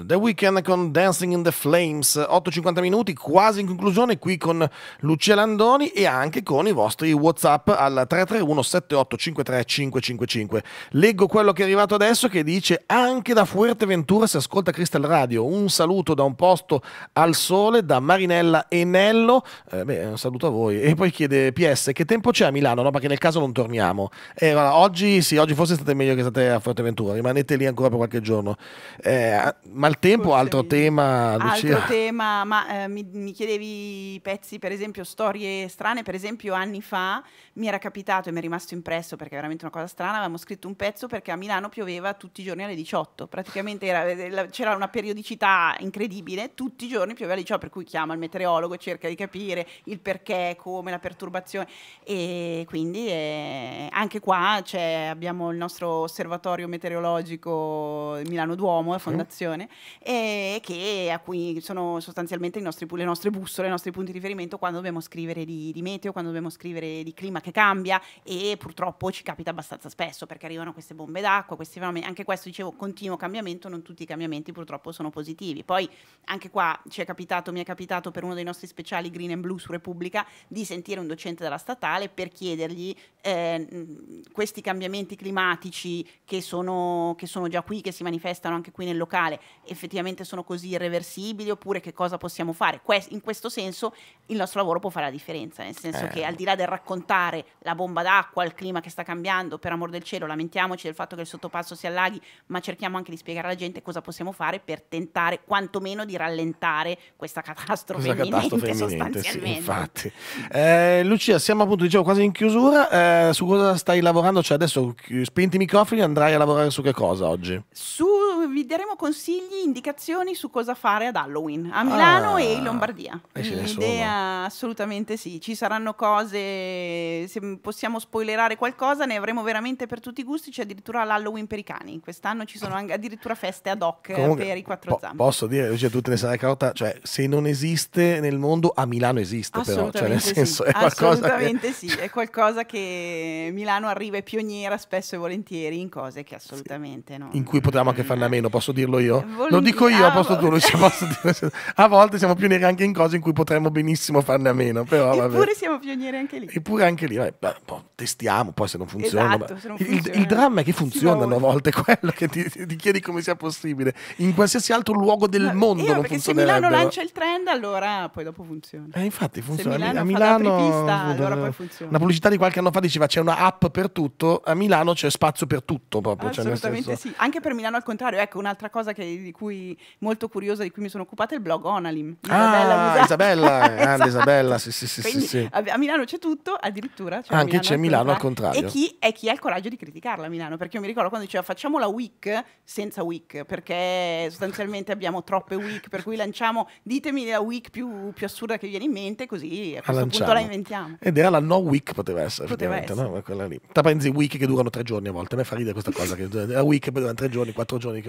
The Weeknd con Dancing in the Flames, 8.50 eh, minuti, quasi in conclusione qui con Lucia Landoni e anche con i vostri Whatsapp al 331 7853 555. Leggo quello che è arrivato adesso che dice anche da Fuerteventura si ascolta Crystal Radio, un saluto da un posto al sole da Marinella e Nello, eh, beh, un saluto a voi e poi chiede PS che tempo c'è a Milano? No, perché nel caso non torniamo. Eh, allora, oggi sì, oggi forse state meglio che state a Fuerteventura, rimanete lì ancora per qualche giorno. Eh, ma il tempo, altro mi... tema, Lucia. Altro tema, ma eh, mi, mi, chiedevi pezzi, per esempio, storie strane. Per esempio, anni fa mi era capitato e mi è rimasto impresso perché è veramente una cosa strana. Avevamo scritto un pezzo perché a Milano pioveva tutti i giorni alle 18. Praticamente eh, c'era una periodicità incredibile, tutti i giorni pioveva alle 18, per cui chiama il meteorologo cerca di capire il perché, come, la perturbazione. E quindi eh, anche qua abbiamo il nostro osservatorio meteorologico Milano Duomo, è eh, fondazione e che, a cui sono sostanzialmente nostri, le nostre bussole, i nostri punti di riferimento quando dobbiamo scrivere di, di, meteo, quando dobbiamo scrivere di clima che cambia e purtroppo ci capita abbastanza spesso perché arrivano queste bombe d'acqua, questi fenomeni, anche questo dicevo continuo cambiamento, non tutti i cambiamenti purtroppo sono positivi. Poi anche qua ci è capitato, mi è capitato per uno dei nostri speciali Green and Blue su Repubblica di sentire un docente della statale per chiedergli eh, questi cambiamenti climatici che sono, che sono già qui, che si manifestano anche qui nel locale, effettivamente sono così irreversibili oppure che cosa possiamo fare. in questo senso il nostro lavoro può fare la differenza, nel senso eh. che al di là del raccontare la bomba d'acqua, il clima che sta cambiando, per amor del cielo, lamentiamoci del fatto che il sottopasso si allaghi, ma cerchiamo anche di spiegare alla gente cosa possiamo fare per tentare quantomeno di rallentare questa catastrofe questa catastrofe sostanzialmente. Sì, infatti. Eh, Lucia, siamo appunto diciamo, quasi in chiusura, eh, su cosa stai lavorando? Cioè adesso spenti i microfoni, andrai a lavorare su che cosa oggi? Su daremo, vi daremo consigli, indicazioni su cosa fare ad Halloween a Milano ah, e in Lombardia. L'idea assolutamente sì, ci saranno cose, se possiamo spoilerare qualcosa, ne avremo veramente per tutti i gusti, c'è addirittura l'Halloween per i cani, quest'anno ci sono addirittura feste ad hoc Comunque, per i quattro po- zampe. Posso dire, oggi a tutte le sale carota, cioè se non esiste nel mondo, a Milano esiste però, cioè nel senso sì. è qualcosa... Che... sì, è qualcosa che Milano arriva e pioniera spesso e volentieri in cose che assolutamente sì. no. In cui potevamo anche fare una almeno posso dirlo io. Volentiamo. Lo dico io a posto tu, cioè posso dire, a volte siamo pionieri anche in cose in cui potremmo benissimo farne a meno. Però, Eppure vabbè. siamo pionieri anche lì. Eppure anche lì, vabbè, testiamo, poi se non funziona. Esatto, se non funziona. Il, il, dramma è che funzionano a volte, quello che ti, ti, chiedi come sia possibile. In qualsiasi altro luogo del Ma, mondo io, non funziona. Se Milano lancia il trend, allora poi dopo funziona. Eh, infatti funziona. Milano a Milano, pista, allora poi funziona. Una pubblicità di qualche anno fa diceva c'è una app per tutto, a Milano c'è spazio per tutto proprio. Cioè, Assolutamente cioè senso... sì, anche per Milano al contrario ecco un'altra cosa che, di cui molto curiosa, di cui mi sono occupata, è il blog Onalim. Isabella ah, Isabella, eh, grande esatto. Isabella, sì, sì, sì, Quindi, sì, A Milano c'è tutto, addirittura c'è Anche c'è Milano al eh. contrario. E chi, e chi, ha il coraggio di criticarla a Milano? Perché io mi ricordo quando diceva facciamo la week senza week, perché sostanzialmente abbiamo troppe week, per cui lanciamo, ditemi la week più, più assurda che viene in mente, così a questo a punto la inventiamo. Ed era la no week, poteva essere, poteva effettivamente, essere. no? Quella lì. Ta pensi week che durano tre giorni a volte, a me fa ridere questa cosa, che la week che durano tre giorni, quattro giorni,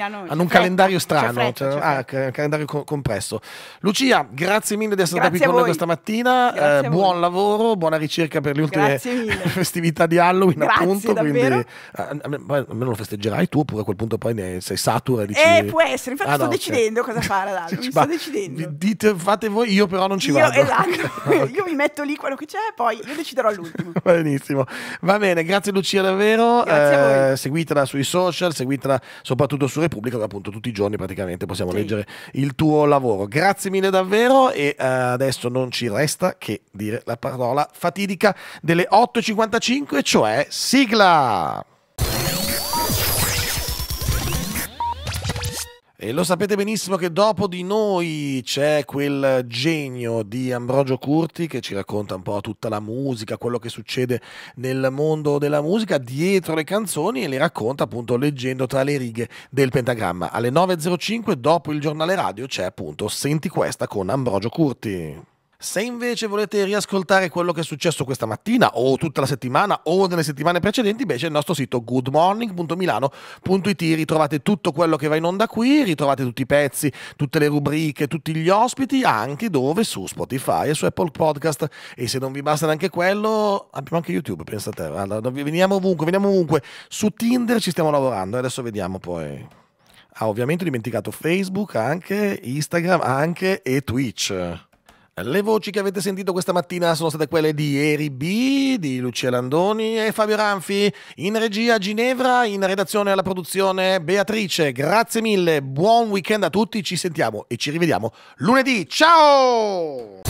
hanno, hanno un calendario strano, fretta, cioè, ah, ca calendario co compresso. Lucia, grazie mille di essere grazie stata qui con noi questa mattina, eh, buon lavoro, buona ricerca per le ultime festività di Halloween grazie, appunto, eh, a me almeno lo festeggerai tu oppure a quel punto poi ne sei satura e dici... Eh, può essere, infatti ah, sto decidendo okay. cosa fare ad Halloween, sto decidendo. Dite, fate voi, io però non ci io, vado. Esatto, io mi metto lì quello che c'è e poi io deciderò all'ultimo. Benissimo, va bene, grazie Lucia davvero, eh, seguitela sui social, seguitela soprattutto soprattutto su Repubblica, dove appunto tutti i giorni praticamente possiamo sì. leggere il tuo lavoro. Grazie mille davvero e uh, adesso non ci resta che dire la parola fatidica delle 8.55, cioè sigla! E lo sapete benissimo che dopo di noi c'è quel genio di Ambrogio Curti che ci racconta un po' tutta la musica, quello che succede nel mondo della musica dietro le canzoni e le racconta appunto leggendo tra le righe del pentagramma. Alle 9.05 dopo il giornale radio c'è appunto Senti questa con Ambrogio Curti. Se invece volete riascoltare quello che è successo questa mattina o tutta la settimana o nelle settimane precedenti, invece il nostro sito goodmorning.milano.it ritrovate tutto quello che va in onda qui, ritrovate tutti i pezzi, tutte le rubriche, tutti gli ospiti, anche dove su Spotify e su Apple Podcast. E se non vi basta neanche quello, abbiamo anche YouTube, pensate. Allora, veniamo ovunque, veniamo ovunque. Su Tinder ci stiamo lavorando, adesso vediamo poi. Ah, ovviamente ho dimenticato Facebook anche, Instagram anche e Twitch. Le voci che avete sentito questa mattina sono state quelle di Eri B, di Lucia Landoni e Fabio Ranfi. In regia Ginevra, in redazione alla produzione Beatrice. Grazie mille, buon weekend a tutti, ci sentiamo e ci rivediamo lunedì. Ciao!